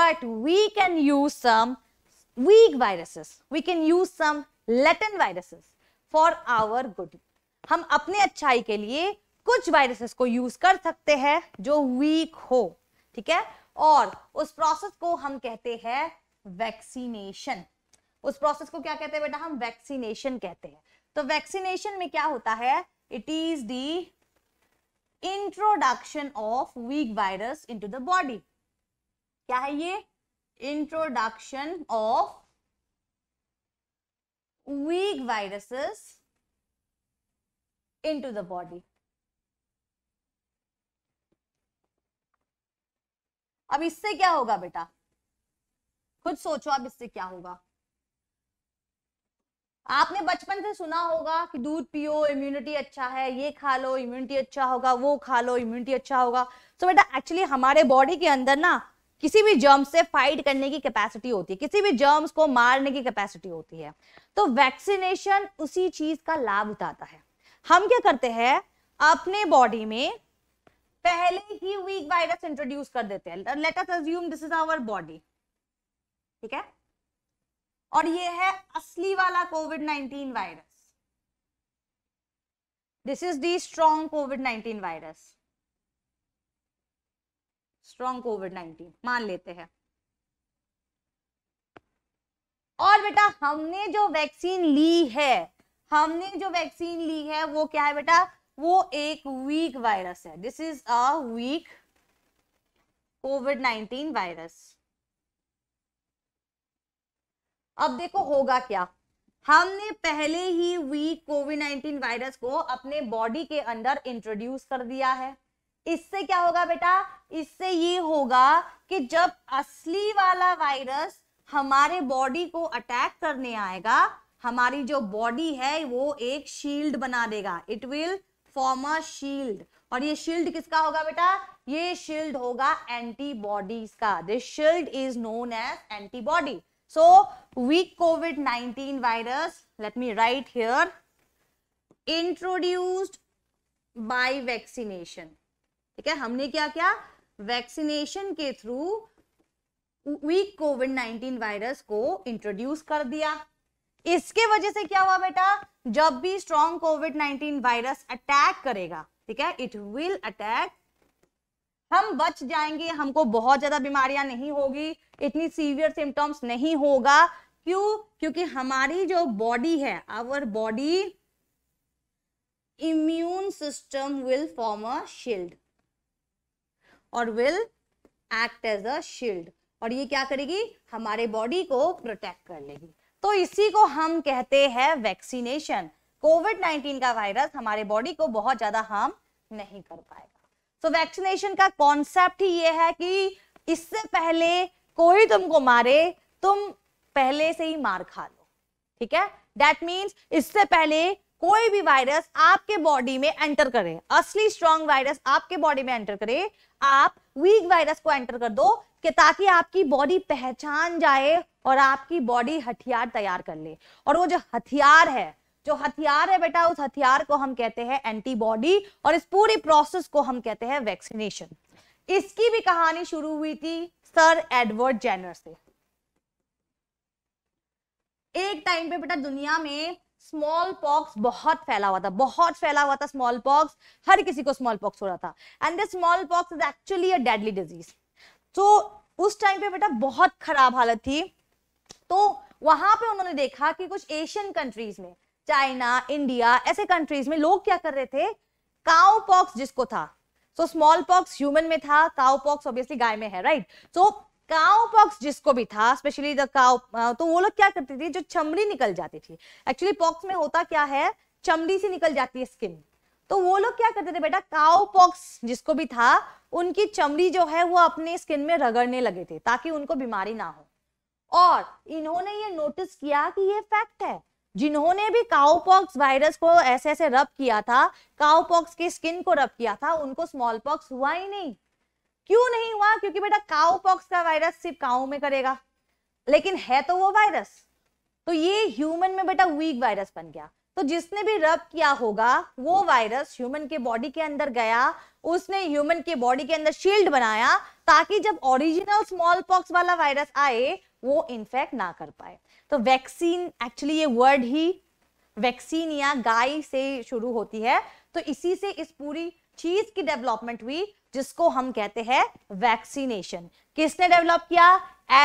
but we can use some weak viruses we can use some latent viruses for our good हम अपने अच्छाई के लिए कुछ वायरसेस को यूज कर सकते हैं जो वीक हो ठीक है और उस प्रोसेस को हम कहते हैं वैक्सीनेशन उस प्रोसेस को क्या कहते हैं बेटा हम वैक्सीनेशन कहते हैं तो वैक्सीनेशन में क्या होता है it is the introduction of weak virus into the body क्या है ये introduction of weak viruses into the body. अब इससे क्या होगा बेटा खुद सोचो अब इससे क्या होगा आपने बचपन से सुना होगा कि दूध पियो इम्यूनिटी अच्छा है ये खा लो इम्यूनिटी अच्छा होगा वो खा लो इम्यूनिटी अच्छा होगा तो बेटा एक्चुअली हमारे बॉडी के अंदर ना किसी भी जर्म से फाइट करने की कैपेसिटी होती है किसी भी जर्म्स को मारने की कैपेसिटी होती है तो वैक्सीनेशन उसी चीज का लाभ उठाता है हम क्या करते हैं अपने बॉडी में पहले ही वीक वायरस इंट्रोड्यूस कर देते हैं let us assume this is our body ठीक है और ये है असली वाला COVID nineteen virus this is the strong COVID nineteen virus strong COVID nineteen मान लेते हैं और बेटा हमने जो वैक्सीन ली है हमने जो वैक्सीन ली है वो क्या है बेटा वो एक वीक वायरस है this is a weak COVID nineteen virus अब देखो होगा क्या हमने पहले ही वीक कोविड नाइनटीन वायरस को अपने बॉडी के अंदर इंट्रोड्यूस कर दिया है इससे क्या होगा बेटा इससे ये होगा कि जब असली वाला वायरस हमारे बॉडी को अटैक करने आएगा हमारी जो बॉडी है वो एक शील्ड बना देगा it will form a shield और ये शील्ड किसका होगा बेटा ये शील्ड होगा एंटीबॉडीज का this shield is known as antibody so weak COVID 19 virus let me write here introduced by vaccination ठीक है हमने क्या क्या वैक्सीनेशन के थ्रू वीक कोविड 19 वायरस को इंट्रोड्यूस कर दिया इसके वजह से क्या हुआ बेटा जब भी स्ट्रॉन्ग कोविड 19 वायरस अटैक करेगा ठीक है इट विल अटैक हम बच जाएंगे हमको बहुत ज्यादा बीमारियां नहीं होगी इतनी सीवियर सिम्टम्स नहीं होगा क्यों क्योंकि हमारी जो बॉडी है our body immune system will form a shield और will act as a shield और ये क्या करेगी हमारे बॉडी को प्रोटेक्ट कर लेगी तो इसी को हम कहते हैं वैक्सीनेशन कोविड 19 का वायरस हमारे बॉडी को बहुत ज्यादा हार्म नहीं कर पाएगा सो so, वैक्सीनेशन का कॉन्सेप्ट ही ये है कि इससे पहले कोई तुमको मारे तुम पहले से ही मार खा लो ठीक है दैट मीन्स इससे पहले कोई भी वायरस आपके बॉडी में एंटर करे असली स्ट्रॉन्ग वायरस आपके बॉडी में एंटर करे आप वीक वायरस को एंटर कर दो कि ताकि आपकी बॉडी पहचान जाए और आपकी बॉडी हथियार तैयार कर ले और वो जो हथियार है जो हथियार है बेटा उस हथियार को हम कहते हैं एंटीबॉडी और इस पूरी प्रोसेस को हम कहते हैं वैक्सीनेशन इसकी भी कहानी शुरू हुई थी सर एडवर्ड जेनर से एक टाइम पे बेटा दुनिया में स्मॉल पॉक्स बहुत फैला हुआ था बहुत फैला हुआ था स्मॉल पॉक्स हर किसी को स्मॉल पॉक्स हो रहा था and this small pox is actually a deadly disease तो उस टाइम पे बेटा बहुत खराब हालत थी तो वहां पे उन्होंने देखा कि कुछ एशियन कंट्रीज में चाइना इंडिया ऐसे कंट्रीज में लोग क्या कर रहे थे काउ पॉक्स जिसको था सो स्मॉल पॉक्स ह्यूमन में था काउ पॉक्स ऑब्वियसली गाय में है right right? So so, cowpox जिसको भी था स्पेशली द काउ तो वो लोग क्या करती थी जो चमड़ी निकल जाती थी एक्चुअली पॉक्स में होता क्या है चमड़ी सी निकल जाती है स्किन तो वो लोग क्या करते थे बेटा काउपॉक्स जिसको भी था उनकी चमड़ी जो है वो अपने स्किन में रगड़ने लगे थे ताकि उनको बीमारी ना हो और इन्होंने ये नोटिस किया कि ये फैक्ट है जिन्होंने भी काउपॉक्स वायरस को ऐसे ऐसे रब किया था काउपॉक्स के स्किन को रब किया था उनको स्मॉल पॉक्स हुआ ही नहीं क्यों नहीं हुआ क्योंकि बेटा काउ पॉक्स का वायरस सिर्फ काउ में करेगा लेकिन है तो वो वायरस तो ये ह्यूमन में बेटा वीक वायरस बन गया तो जिसने भी रब किया होगा वो वायरस ह्यूमन के बॉडी के अंदर गया उसने ह्यूमन के बॉडी के अंदर शील्ड बनाया ताकि जब ओरिजिनल स्मॉल पॉक्स वाला वायरस आए वो इन्फेक्ट ना कर पाए तो वैक्सीन एक्चुअली ये वर्ड ही वैक्सीन या गाय से शुरू होती है तो इसी से इस पूरी चीज की डेवलपमेंट हुई जिसको हम कहते हैं वैक्सीनेशन किसने डेवलप किया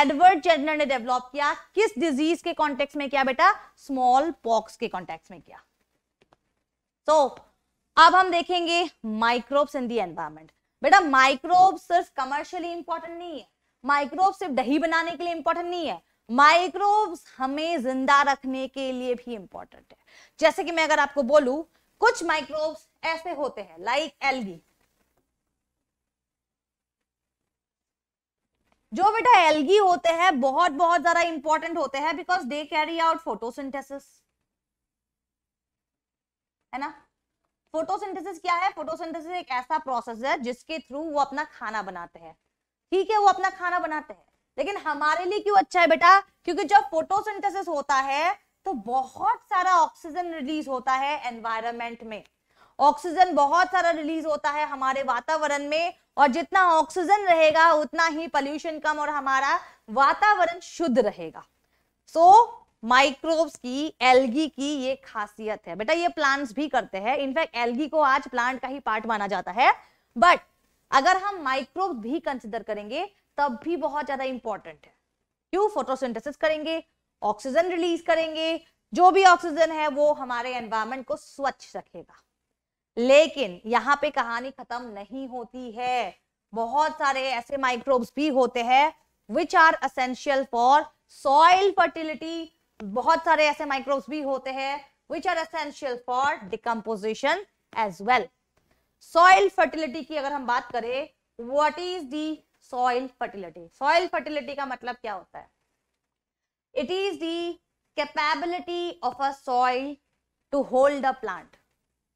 एडवर्ड जेनर ने डेवलप किया किस डिजीज के कॉन्टेक्स्ट में किया बेटा स्मॉल पॉक्स के कॉन्टेक्स्ट में किया तो अब हम देखेंगे माइक्रोब्स इन दी एनवायरमेंट बेटा माइक्रोब सिर्फ कमर्शियली इंपॉर्टेंट नहीं है माइक्रोब सिर्फ दही बनाने के लिए इंपॉर्टेंट नहीं है माइक्रोब्स हमें जिंदा रखने के लिए भी इंपॉर्टेंट है जैसे कि मैं अगर आपको बोलूं कुछ माइक्रोब्स ऐसे होते हैं लाइक एलगी जो बेटा एल्गी होते हैं बहुत बहुत ज्यादा इंपॉर्टेंट होते हैं because they carry out photosynthesis है ना फोटोसिंथेसिस क्या है फोटोसिंथेसिस एक ऐसा प्रोसेस है जिसके थ्रू वो अपना खाना बनाते हैं ठीक है वो अपना खाना बनाते हैं लेकिन हमारे लिए क्यों अच्छा है बेटा क्योंकि जब फोटोसिंथेसिस होता है तो बहुत सारा ऑक्सीजन रिलीज होता है एनवायरमेंट में ऑक्सीजन बहुत सारा रिलीज होता है हमारे वातावरण में और जितना ऑक्सीजन रहेगा उतना ही पॉल्यूशन कम और हमारा वातावरण शुद्ध रहेगा सो so, माइक्रोब्स की एल्गी की ये खासियत है बेटा ये प्लांट्स भी करते हैं इनफैक्ट एल्गी को आज प्लांट का ही पार्ट माना जाता है बट अगर हम माइक्रोब्स भी कंसिडर करेंगे तब भी बहुत ज्यादा इंपॉर्टेंट है क्यों फोटोसिंथेसिस करेंगे ऑक्सीजन रिलीज करेंगे जो भी ऑक्सीजन है वो हमारे एनवायरमेंट को स्वच्छ रखेगा लेकिन यहाँ पे कहानी खत्म नहीं होती है बहुत सारे ऐसे माइक्रोब्स भी होते हैं which are essential for soil fertility बहुत सारे ऐसे माइक्रोब्स भी होते हैं which are essential for decomposition as well soil fertility की अगर हम बात करें what is the soil fertility soil fertility का मतलब क्या होता है it is the capability of a soil to hold a plant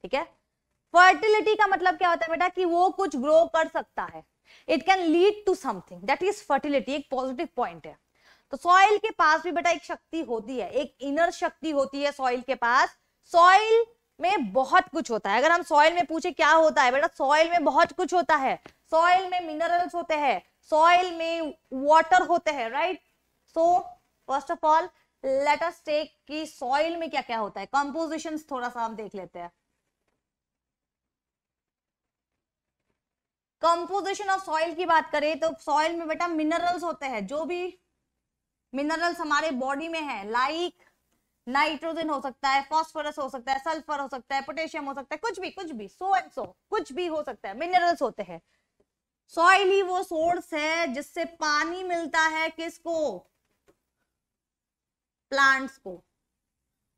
ठीक है फर्टिलिटी का मतलब क्या होता है बेटा कि वो कुछ ग्रो कर सकता है it can lead to something that is fertility एक पॉजिटिव पॉइंट है तो सॉइल के पास भी बेटा एक शक्ति होती है एक इनर शक्ति होती है सॉइल के पास सॉइल में बहुत कुछ होता है अगर हम सॉइल में पूछे क्या होता है बेटा सॉइल में बहुत कुछ होता है सॉइल में मिनरल्स होते हैं सॉइल में वाटर होते हैं right so first of all let us take कि सॉइल में क्या क्या होता है कंपोजिशन थोड़ा सा हम देख लेते हैं कंपोजिशन ऑफ सॉइल की बात करें तो सॉइल में बेटा मिनरल्स होते हैं जो भी मिनरल्स हमारे बॉडी में है लाइक नाइट्रोजन हो सकता है फॉस्फोरस हो सकता है सल्फर हो सकता है पोटेशियम हो सकता है कुछ भी कुछ भी सो एंड सो कुछ भी हो सकता है मिनरल्स होते हैं सॉइल ही वो सोर्स है जिससे पानी मिलता है किसको प्लांट्स को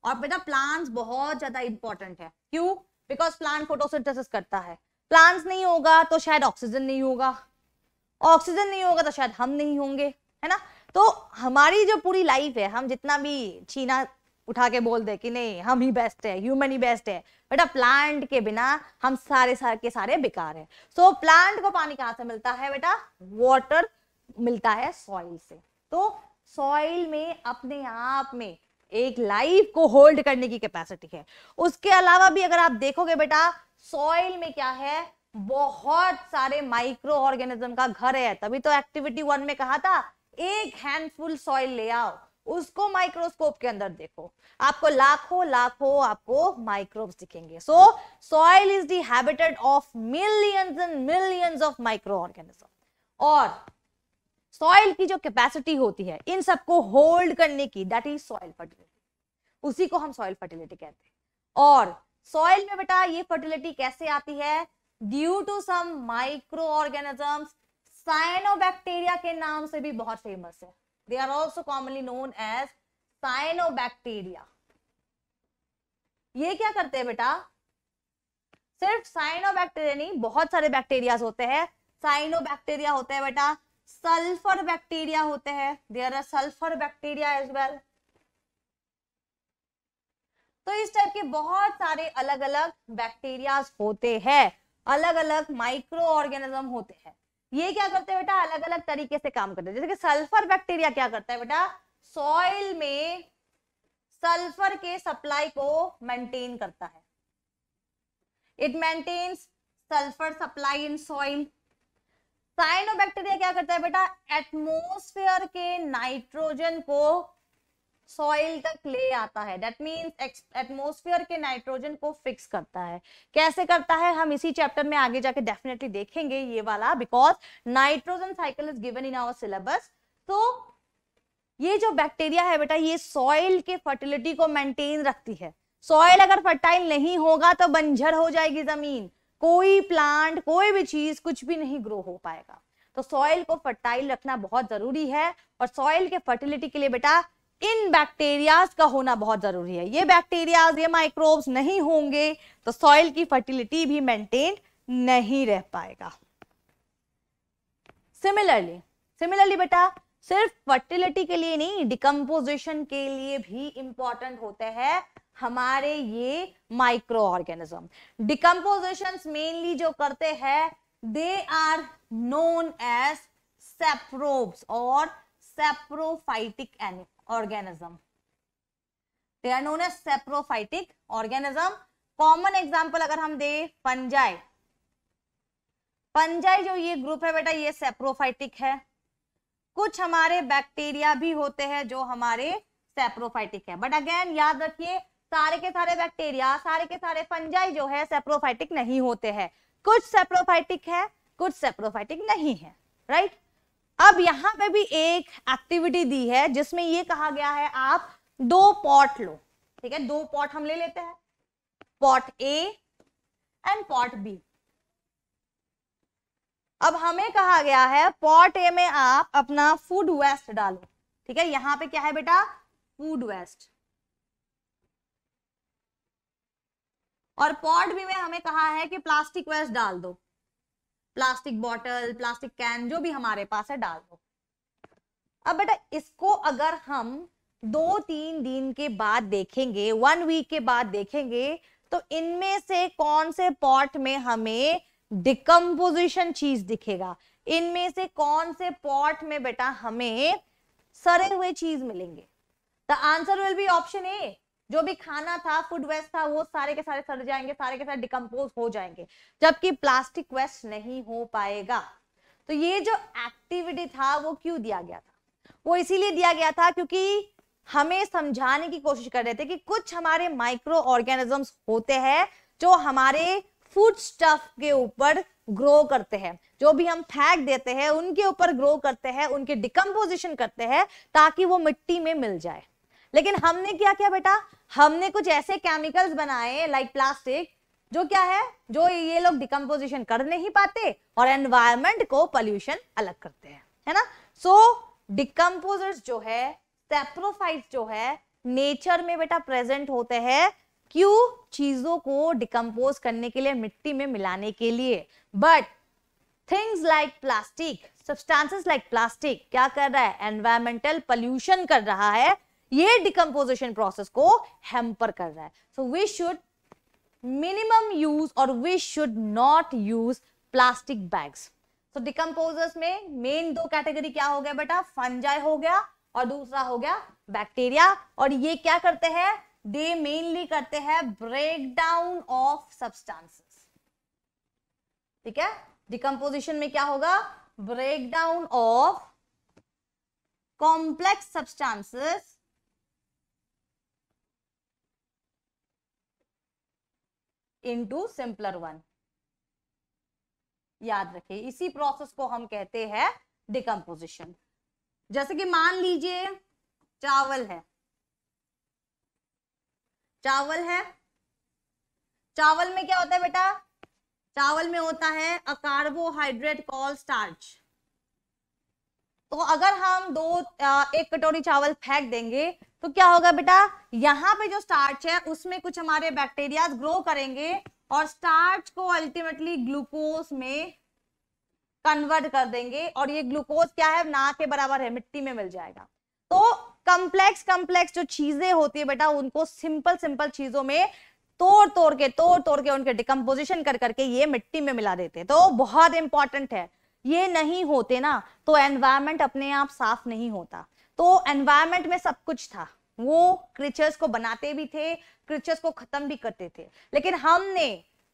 और बेटा प्लांट्स बहुत ज्यादा इंपॉर्टेंट है क्यों बिकॉज प्लांट फोटोसिंथेसिस करता है प्लांट्स नहीं होगा तो शायद ऑक्सीजन नहीं होगा ऑक्सीजन नहीं होगा तो शायद हम नहीं होंगे है ना तो हमारी जो पूरी लाइफ है हम जितना भी छीना उठा के बोल दे कि नहीं हम ही बेस्ट है ह्यूमन ही बेस्ट है बेटा प्लांट के बिना हम सारे सारे के सारे बेकार है सो so, प्लांट को पानी कहाँ से मिलता है बेटा वॉटर मिलता है सॉइल से तो सॉइल में अपने आप में एक लाइफ को होल्ड करने की कैपेसिटी है उसके अलावा भी अगर आप देखोगे बेटा सॉइल में क्या है बहुत सारे माइक्रो ऑर्गेनिज्म का घर है तभी तो एक्टिविटी वन में कहा था एक हैंडफुल सॉइल ले आओ उसको माइक्रोस्कोप के अंदर देखो आपको लाखों लाखों आपको माइक्रोब्स दिखेंगे so soil is the habitat of millions and millions of micro organism और सॉइल की जो कैपेसिटी होती है इन सबको होल्ड करने की दैट इज सॉइल फर्टिलिटी उसी को हम सॉइल फर्टिलिटी कहते हैं और सॉइल में बेटा ये फर्टिलिटी कैसे आती है due to some micro organism cyanobacteria के नाम से भी बहुत फेमस है they are also commonly known as cyanobacteria ये क्या करते हैं बेटा सिर्फ साइनोबैक्टीरिया नहीं बहुत सारे बैक्टीरिया होते हैं साइनोबैक्टीरिया होते हैं बेटा सल्फर बैक्टीरिया होते हैं they are sulphur bacteria as well तो इस टाइप के बहुत सारे अलग अलग बैक्टीरिया होते हैं अलग अलग माइक्रो ऑर्गेनिज्म होते हैं ये क्या करते हैं बेटा अलग अलग तरीके से काम करते हैं जैसे कि सल्फर बैक्टीरिया क्या करता है बेटा सॉइल में सल्फर के सप्लाई को मेंटेन करता है it maintains sulphur supply in soil cyanobacteria क्या करता है बेटा एटमोस्फेयर के नाइट्रोजन को सॉइल तक ले आता है दैट मीन्स एटमोस्फियर के नाइट्रोजन को फिक्स करता है कैसे करता है हम इसी चैप्टर में आगे जाके डेफिनेटली देखेंगे ये वाला because nitrogen cycle is given in our syllabus तो ये जो बैक्टीरिया है बेटा ये सॉइल के फर्टिलिटी को मेंटेन रखती है सॉइल अगर फर्टाइल नहीं होगा तो बंजर हो जाएगी जमीन कोई प्लांट कोई भी चीज कुछ भी नहीं ग्रो हो पाएगा तो सॉइल को फर्टाइल रखना बहुत जरूरी है और सॉइल के फर्टिलिटी के लिए बेटा इन बैक्टीरियाज का होना बहुत जरूरी है ये बैक्टीरियाज ये माइक्रोब्स नहीं होंगे तो सॉइल की फर्टिलिटी भी मेंटेन नहीं रह पाएगा सिमिलरली सिमिलरली बेटा सिर्फ फर्टिलिटी के लिए नहीं डिकम्पोजिशन के लिए भी इंपॉर्टेंट होते हैं हमारे ये माइक्रो ऑर्गेनिज्म डिकम्पोजिशन मेनली जो करते हैं they are known as saprobes और सेप्रोफाइटिक एनिम organism they are known as saprophytic organism common example अगर हम दे पंजाय पंजाय जो ये ग्रुप है बेटा ये सेप्रोफाइटिक है कुछ हमारे बैक्टीरिया भी होते हैं जो हमारे सेप्रोफाइटिक है बट अगेन याद रखिए सारे के सारे बैक्टीरिया सारे के सारे फंजाई जो है सेप्रोफाइटिक नहीं होते हैं कुछ सेप्रोफाइटिक है कुछ सेप्रोफाइटिक नहीं है राइट right? अब यहां पे भी एक एक्टिविटी दी है जिसमें ये कहा गया है आप दो पॉट लो ठीक है दो पॉट हम ले लेते हैं pot A and pot B अब हमें कहा गया है पॉट ए में आप अपना फूड वेस्ट डालो ठीक है यहां पे क्या है बेटा फूड वेस्ट और पॉट बी में हमें कहा है कि प्लास्टिक वेस्ट डाल दो प्लास्टिक बॉटल प्लास्टिक कैन जो भी हमारे पास है डाल दो अब बेटा इसको अगर हम दो तीन दिन के बाद देखेंगे वन वीक के बाद देखेंगे तो इनमें से कौन से पॉट में हमें डिकम्पोजिशन चीज दिखेगा इनमें से कौन से पॉट में बेटा हमें सरे हुए चीज मिलेंगे the answer will be option A जो भी खाना था फूड वेस्ट था वो सारे के सारे सड़ जाएंगे सारे के सारे डिकम्पोज हो जाएंगे जबकि प्लास्टिक वेस्ट नहीं हो पाएगा तो ये जो एक्टिविटी था वो क्यों दिया गया था वो इसीलिए दिया गया था क्योंकि हमें समझाने की कोशिश कर रहे थे कि कुछ हमारे माइक्रो ऑर्गेनिजम्स होते हैं जो हमारे फूड स्टफ के ऊपर ग्रो करते हैं जो भी हम फेंक देते हैं उनके ऊपर ग्रो करते हैं उनके डिकम्पोजिशन करते हैं ताकि वो मिट्टी में मिल जाए लेकिन हमने क्या क्या बेटा हमने कुछ ऐसे केमिकल्स बनाए लाइक प्लास्टिक जो क्या है जो ये लोग डिकम्पोजिशन कर नहीं पाते और एनवायरमेंट को पॉल्यूशन अलग करते हैं है ना सो so, डिकम्पोजर्स जो है सेप्रोफाइट जो है नेचर में बेटा प्रेजेंट होते हैं क्यों चीजों को डिकम्पोज करने के लिए मिट्टी में मिलाने के लिए but things like plastic substances like plastic क्या कर रहा है एनवायरमेंटल पॉल्यूशन कर रहा है ये डिकम्पोजिशन प्रोसेस को हेम्पर कर रहा है so we should minimum use और we should not use plastic bags तो डिकम्पोजर्स में मेन दो कैटेगरी क्या हो गया बेटा फंजाई हो गया और दूसरा हो गया बैक्टीरिया और ये क्या करते हैं दे मेनली करते हैं ब्रेक डाउन ऑफ सब्सटेंसेस ठीक है डिकम्पोजिशन में क्या होगा break down of complex substances into simpler one याद रखे इसी प्रोसेस को हम कहते हैं डिकम्पोजिशन जैसे कि मान लीजिए चावल है चावल है चावल में क्या होता है बेटा चावल में होता है अ कार्बोहाइड्रेट कॉल स्टार्च तो अगर हम दो एक कटोरी चावल फेंक देंगे तो क्या होगा बेटा यहाँ पे जो स्टार्च है उसमें कुछ हमारे बैक्टीरिया ग्रो करेंगे और स्टार्च को अल्टीमेटली ग्लूकोज में कन्वर्ट कर देंगे और ये ग्लूकोज क्या है ना के बराबर है मिट्टी में मिल जाएगा तो कंप्लेक्स कंप्लेक्स जो चीजें होती है बेटा उनको सिंपल सिंपल चीजों में तोड़ तोड़ के तोड़ तोड़ के उनके डिकम्पोजिशन कर करके ये मिट्टी में मिला देते हैं तो बहुत इंपॉर्टेंट है ये नहीं होते ना तो एनवायरमेंट अपने आप साफ नहीं होता तो एनवायरमेंट में सब कुछ था वो क्रिएचर्स को बनाते भी थे क्रिएचर्स को खत्म भी करते थे लेकिन हमने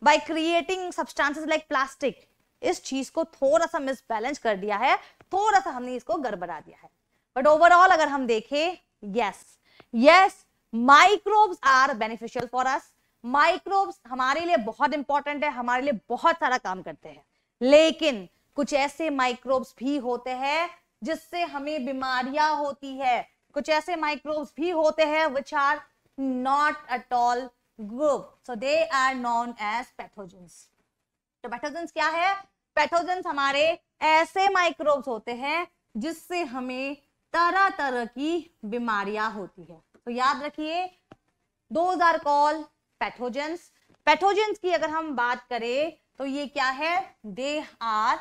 by creating substances like plastic इस चीज को थोड़ा सा मिसबैलेंस कर दिया है थोड़ा सा हमने इसको गड़बड़ा दिया है बट ओवरऑल अगर हम देखें yes yes microbes are beneficial for us microbes हमारे लिए बहुत इंपॉर्टेंट है हमारे लिए बहुत सारा काम करते हैं लेकिन कुछ ऐसे माइक्रोब्स भी होते हैं जिससे हमें बीमारियां होती है कुछ ऐसे माइक्रोब्स भी होते हैं which are not at all group so they are known as pathogens तो पैथोजेंस क्या है पैथोजेंस हमारे ऐसे माइक्रोब्स होते हैं जिससे हमें तरह तरह की बीमारियां होती है तो याद रखिए those are call pathogens pathogens की अगर हम बात करें तो ये क्या है दे आर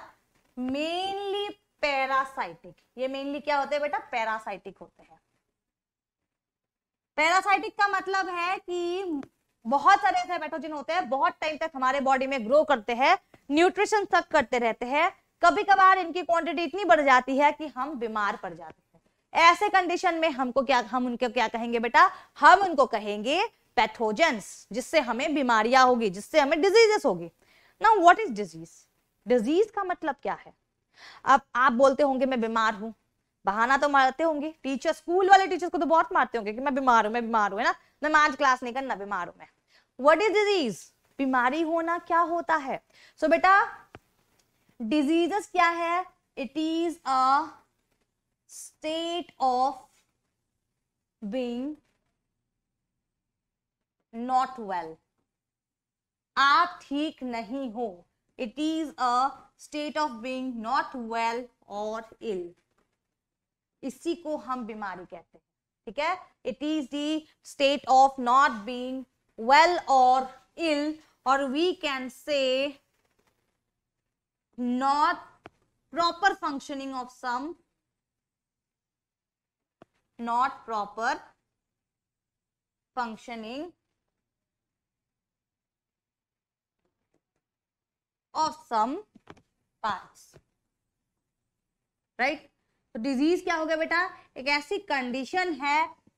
मेनली पैरासाइटिक ये मेनली क्या होते हैं बेटा पैरासाइटिक होते हैं पैरासाइटिक का मतलब है कि बहुत सारे ऐसे पैथोजिन होते हैं बहुत टाइम तक हमारे बॉडी में ग्रो करते हैं न्यूट्रिशन तक करते रहते हैं कभी कभार इनकी क्वांटिटी इतनी बढ़ जाती है कि हम बीमार पड़ जाते हैं ऐसे कंडीशन में हमको क्या हम उनको क्या कहेंगे बेटा हम उनको कहेंगे पैथोजेंस जिससे हमें बीमारियां होगी जिससे हमें डिजीजेस होगी ना व्हाट इज डिजीज डिजीज का मतलब क्या है अब आप बोलते होंगे मैं बीमार हूँ बहाना तो मारते होंगे टीचर स्कूल वाले टीचर्स को तो बहुत मारते होंगे कि मैं बीमार हूँ मैं बीमार हूँ है ना मैं आज क्लास नहीं करना बीमार हूँ मैं वट इज डिजीज बीमारी होना क्या होता है सो so, बेटा डिजीजेस क्या है it is a state of being not well आप ठीक नहीं हो it is a state of being not well और इल इसी को हम बीमारी कहते हैं ठीक है it is the state of not being well और इल और we can say not proper functioning of some not proper functioning of some parts right तो डिजीज क्या हो गया बेटा एक ऐसी कंडीशन है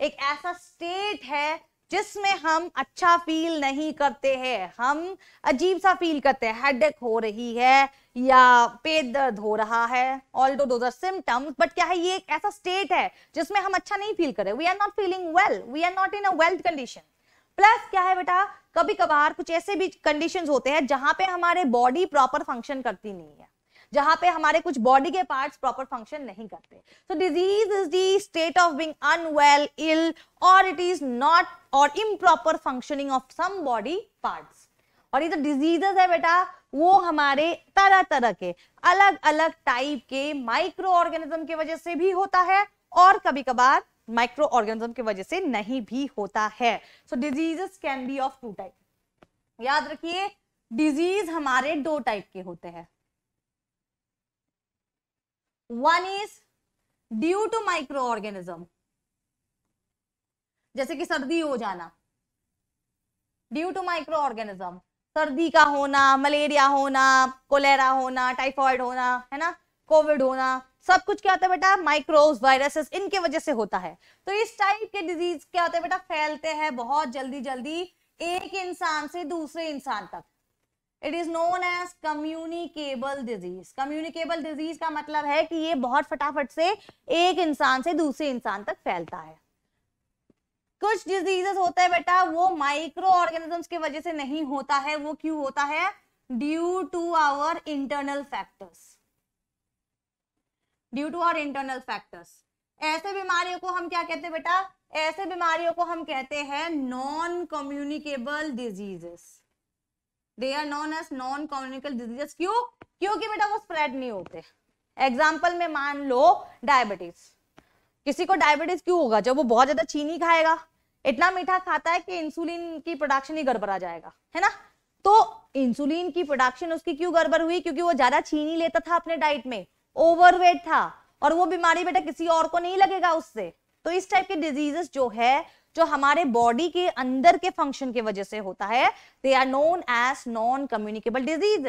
एक ऐसा स्टेट है जिसमें हम अच्छा फील नहीं करते हैं हम अजीब सा फील करते हैं हेडेक हो रही है या पेट दर्द हो रहा है ऑल दो आर सिम्टम्स बट क्या है ये एक ऐसा स्टेट है जिसमें हम अच्छा नहीं फील कर रहे we are not feeling well we are not in a wealth condition plus क्या है बेटा कभी कभार कुछ ऐसे भी कंडीशन होते हैं जहां पे हमारे बॉडी प्रॉपर फंक्शन करती नहीं है जहां पे हमारे कुछ बॉडी के पार्ट्स प्रॉपर फंक्शन नहीं करते so disease is the state of being unwell ill और इट इज नॉट और improper functioning of some body part और ये जो डिजीजेस है बेटा वो हमारे तरह तरह के अलग अलग टाइप के माइक्रो ऑर्गेनिज्म की वजह से भी होता है और कभी कभार माइक्रो ऑर्गेनिज्म की वजह से नहीं भी होता है so diseases can be of two type याद रखिए डिजीज हमारे दो टाइप के होते हैं one is due to micro organism जैसे कि सर्दी हो जाना ड्यू टू माइक्रो ऑर्गेनिज्म सर्दी का होना मलेरिया होना कोलेरा होना टाइफॉइड होना है ना कोविड होना सब कुछ क्या होता है बेटा माइक्रोव वायरसेस इनके वजह से होता है तो इस टाइप के डिजीज क्या होते हैं बेटा फैलते हैं बहुत जल्दी जल्दी एक इंसान से दूसरे इंसान तक it is known as communicable disease communicable disease का मतलब है कि ये बहुत फटाफट से एक इंसान से दूसरे इंसान तक फैलता है कुछ डिजीजेस होता है बेटा वो माइक्रो ऑर्गेनिजम्स की वजह से नहीं होता है वो क्यों होता है due to our internal factors due to our internal factors ऐसे बीमारियों को हम क्या कहते हैं बेटा ऐसे बीमारियों को हम कहते हैं non communicable diseases they are known as non communicable diseases क्यों क्योंकि बेटा वो स्प्रेड नहीं होते एग्जाम्पल में मान लो डायबिटीज किसी को डायबिटीज क्यों होगा जब वो बहुत ज्यादा चीनी खाएगा इतना मीठा खाता है कि इंसुलिन की प्रोडक्शन ही गड़बड़ा जाएगा है ना तो इंसुलिन की प्रोडक्शन उसकी क्यों गड़बड़ हुई क्योंकि वो ज्यादा चीनी लेता था अपने डाइट में ओवरवेट था और वो बीमारी बेटा किसी और को नहीं लगेगा उससे तो इस टाइप के डिजीजेस जो है जो हमारे बॉडी के अंदर के फंक्शन की वजह से होता है they are known as non communicable disease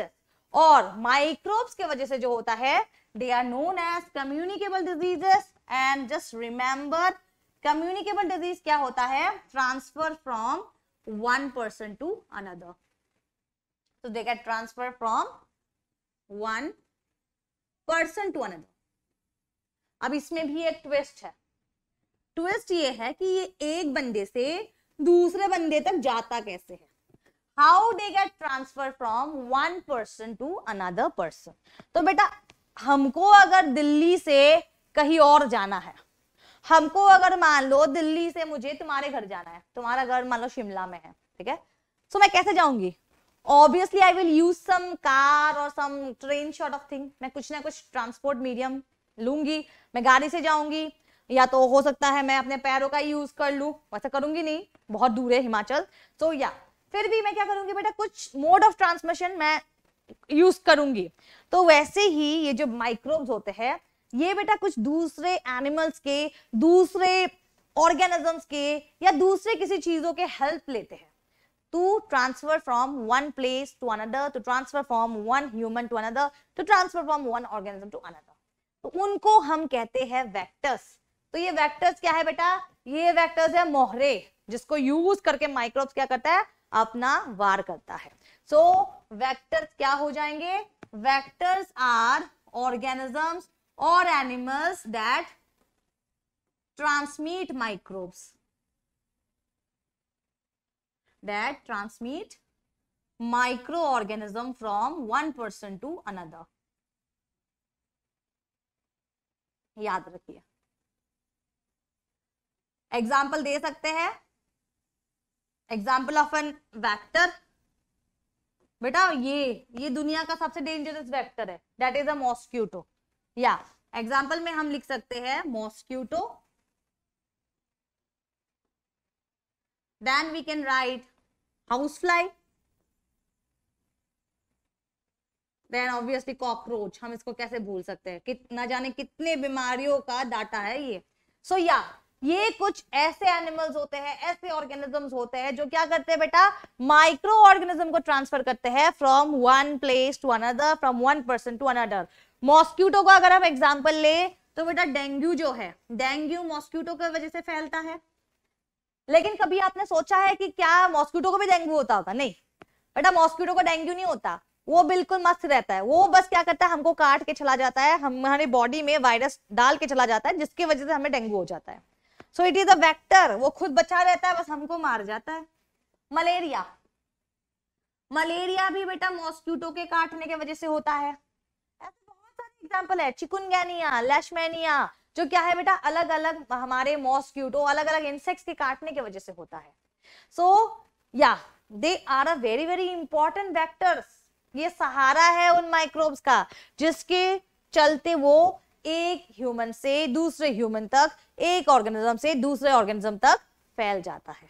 और माइक्रोब्स के वजह से जो होता है they are known as communicable diseases and just remember communicable disease क्या होता है transfer from one person to another तो they can transfer from one person to another अब इसमें भी एक ट्विस्ट है ट्विस्ट ये है कि ये एक बंदे से दूसरे बंदे तक जाता कैसे है how they get transfer from one person to another person तो बेटा हमको अगर दिल्ली से कहीं और जाना है हमको अगर मान लो दिल्ली से मुझे तुम्हारे घर जाना है तुम्हारा घर मान लो शिमला में है ठीक है सो so, मैं कैसे जाऊंगी obviously I will use some car और some train sort of thing मैं कुछ ना कुछ ट्रांसपोर्ट मीडियम लूंगी मैं गाड़ी से जाऊंगी या तो हो सकता है मैं अपने पैरों का यूज कर लू वैसा करूंगी नहीं बहुत दूर है हिमाचल सो तो so, या yeah. फिर भी मैं क्या करूंगी बेटा कुछ मोड ऑफ ट्रांसमिशन मैं यूज करूंगी तो वैसे ही ये जो माइक्रोब्स होते हैं ये बेटा कुछ दूसरे एनिमल्स के दूसरे ऑर्गेनिजम्स के या दूसरे किसी चीजों के हेल्प लेते हैं to transfer from one place to another to transfer from one human to another to transfer from one organism to another तो उनको हम कहते हैं वेक्टर्स तो ये वेक्टर्स क्या है बेटा ये वेक्टर्स है मोहरे जिसको यूज करके माइक्रोब्स क्या करता है अपना वार करता है सो so, वेक्टर्स क्या हो जाएंगे वेक्टर्स आर ऑर्गेनिजम्स और animals that transmit microbes transmit micro organism from one person to another याद रखिए एग्जाम्पल दे सकते हैं एग्जाम्पल ऑफ एन वैक्टर बेटा ये ये दुनिया का सबसे डेंजरस वेक्टर है दैट इज अ मॉस्क्यूटो या एग्जाम्पल में हम लिख सकते हैं mosquito then we can write house fly then obviously cockroach हम इसको कैसे भूल सकते हैं कितना जाने कितने बीमारियों का डाटा है ये सो so, या yeah, ये कुछ ऐसे एनिमल्स होते हैं ऐसे ऑर्गेनिजम्स होते हैं जो क्या करते हैं बेटा माइक्रो ऑर्गेनिज्म को ट्रांसफर करते हैं from one place to another from one person to another mosquito का अगर हम एग्जाम्पल ले तो बेटा डेंगू जो है डेंगू मॉस्क्यूटो की वजह से फैलता है लेकिन कभी आपने सोचा है कि क्या मॉस्क्यूटो को भी डेंगू होता होगा नहीं बेटा मॉस्क्यूटो को डेंगू नहीं होता वो बिल्कुल मस्त रहता है वो बस क्या करता है हमको काट के चला जाता है हमारे बॉडी में वायरस डाल के चला जाता है जिसकी वजह से हमें डेंगू हो जाता है so it is a vector वो खुद बचा रहता है बस हमको मार जाता है मलेरिया मलेरिया भी बेटा मॉस्क्यूटो के काटने के वजह से होता है ऐसे बहुत सारे एग्जांपल है चिकुनगैनिया लैशमैनिया जो क्या है बेटा अलग अलग हमारे मॉस्क्यूटो अलग अलग इंसेक्ट्स के काटने की वजह से होता है सो या they are a very very important vectors ये सहारा है उन माइक्रोब्स का जिसके चलते वो एक ह्यूमन से दूसरे ह्यूमन तक एक ऑर्गेनिज्म से दूसरे ऑर्गेनिज्म तक फैल जाता है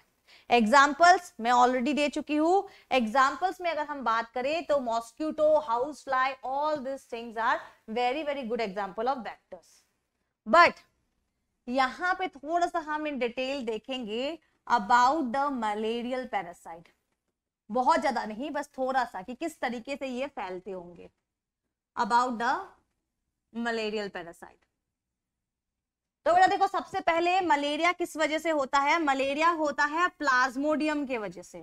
एग्जाम्पल्स मैं ऑलरेडी दे चुकी हूँ एग्जाम्पल्स में अगर हम बात करें तो mosquito house fly all this things are very very good example of vectors but यहाँ पे थोड़ा सा हम इन डिटेल देखेंगे अबाउट द मलेरियल पैरासाइट बहुत ज्यादा नहीं बस थोड़ा सा कि किस तरीके से ये फैलते होंगे अबाउट द मलेरियल पैरासाइट तो बेटा देखो सबसे पहले मलेरिया किस वजह से होता है मलेरिया होता है प्लाज्मोडियम के वजह से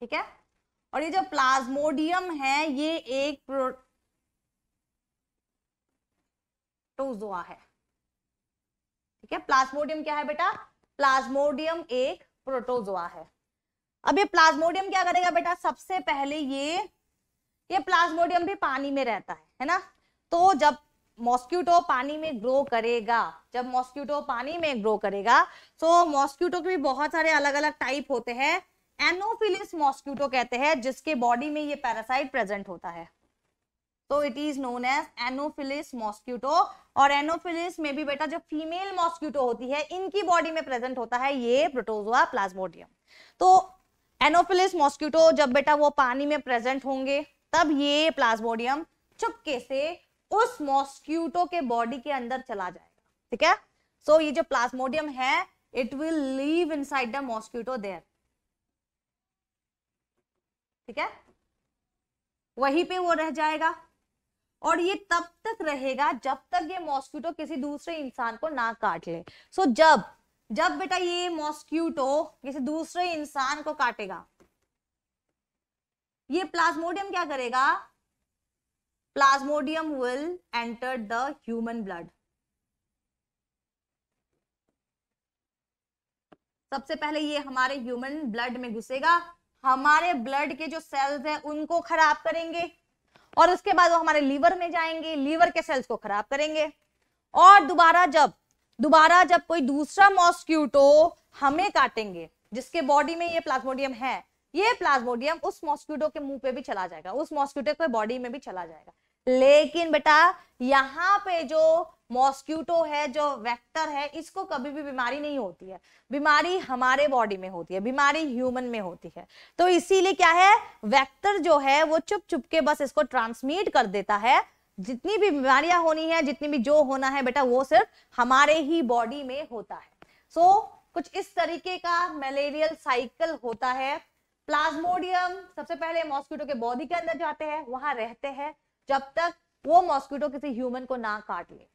ठीक है और ये जो प्लाज्मोडियम है ये एक प्रोटोजोआ है ठीक है प्लाज्मोडियम क्या है बेटा प्लाज्मोडियम एक प्रोटोजोआ है अब ये प्लाज्मोडियम क्या करेगा बेटा सबसे पहले ये ये प्लाज्मोडियम भी पानी में रहता है है ना तो जब मॉस्क्यूटो पानी में ग्रो करेगा जब मॉस्क्यूटो पानी में ग्रो करेगा तो मॉस्क्यूटो के भी बहुत सारे अलग अलग टाइप होते हैं एनोफिलिस मॉस्क्यूटो कहते हैं जिसके बॉडी में ये पैरासाइट प्रेजेंट होता है तो it is known as anopheles mosquito और एनोफिलिस में भी बेटा जो फीमेल मॉस्क्यूटो होती है इनकी बॉडी में प्रेजेंट होता है ये प्रोटोजोआ प्लाज्मोडियम तो एनोफिलिस मॉस्क्यूटो जब बेटा वो पानी में प्रेजेंट होंगे तब ये प्लाज्मोडियम चुपके से उस मॉस्क्यूटो के बॉडी के अंदर चला जाएगा ठीक है सो so, ये जो प्लाज्मोडियम है it will live side the mosquito there ठीक है वहीं पे वो रह जाएगा और ये तब तक रहेगा जब तक ये मॉस्क्यूटो किसी दूसरे इंसान को ना काट ले सो so, जब जब बेटा ये मॉस्क्यूटो किसी दूसरे इंसान को काटेगा ये प्लाज्मोडियम क्या करेगा plasmodium will enter the human blood सबसे पहले ये हमारे ह्यूमन ब्लड में घुसेगा हमारे ब्लड के जो सेल्स हैं उनको खराब करेंगे और उसके बाद वो हमारे लीवर में जाएंगे लीवर के सेल्स को खराब करेंगे और दोबारा जब दोबारा जब कोई दूसरा मॉस्क्यूटो हमें काटेंगे जिसके बॉडी में ये प्लाज्मोडियम है ये प्लाज्मोडियम उस मॉस्क्यूटो के मुंह पे भी चला जाएगा उस मॉस्क्यूटो के बॉडी में भी चला जाएगा लेकिन बेटा यहाँ पे जो मॉस्क्यूटो है जो वेक्टर है इसको कभी भी बीमारी नहीं होती है बीमारी हमारे बॉडी में होती है बीमारी ह्यूमन में होती है तो इसीलिए क्या है वेक्टर जो है वो चुप चुप के बस इसको ट्रांसमिट कर देता है जितनी भी बीमारियां होनी है जितनी भी जो होना है बेटा वो सिर्फ हमारे ही बॉडी में होता है सो so, कुछ इस तरीके का मलेरियल साइकिल होता है प्लाज्मोडियम सबसे पहले मॉस्किटो के बॉडी के अंदर जाते हैं वहां रहते हैं जब तक वो मॉस्किटो किसी ह्यूमन को ना काट ले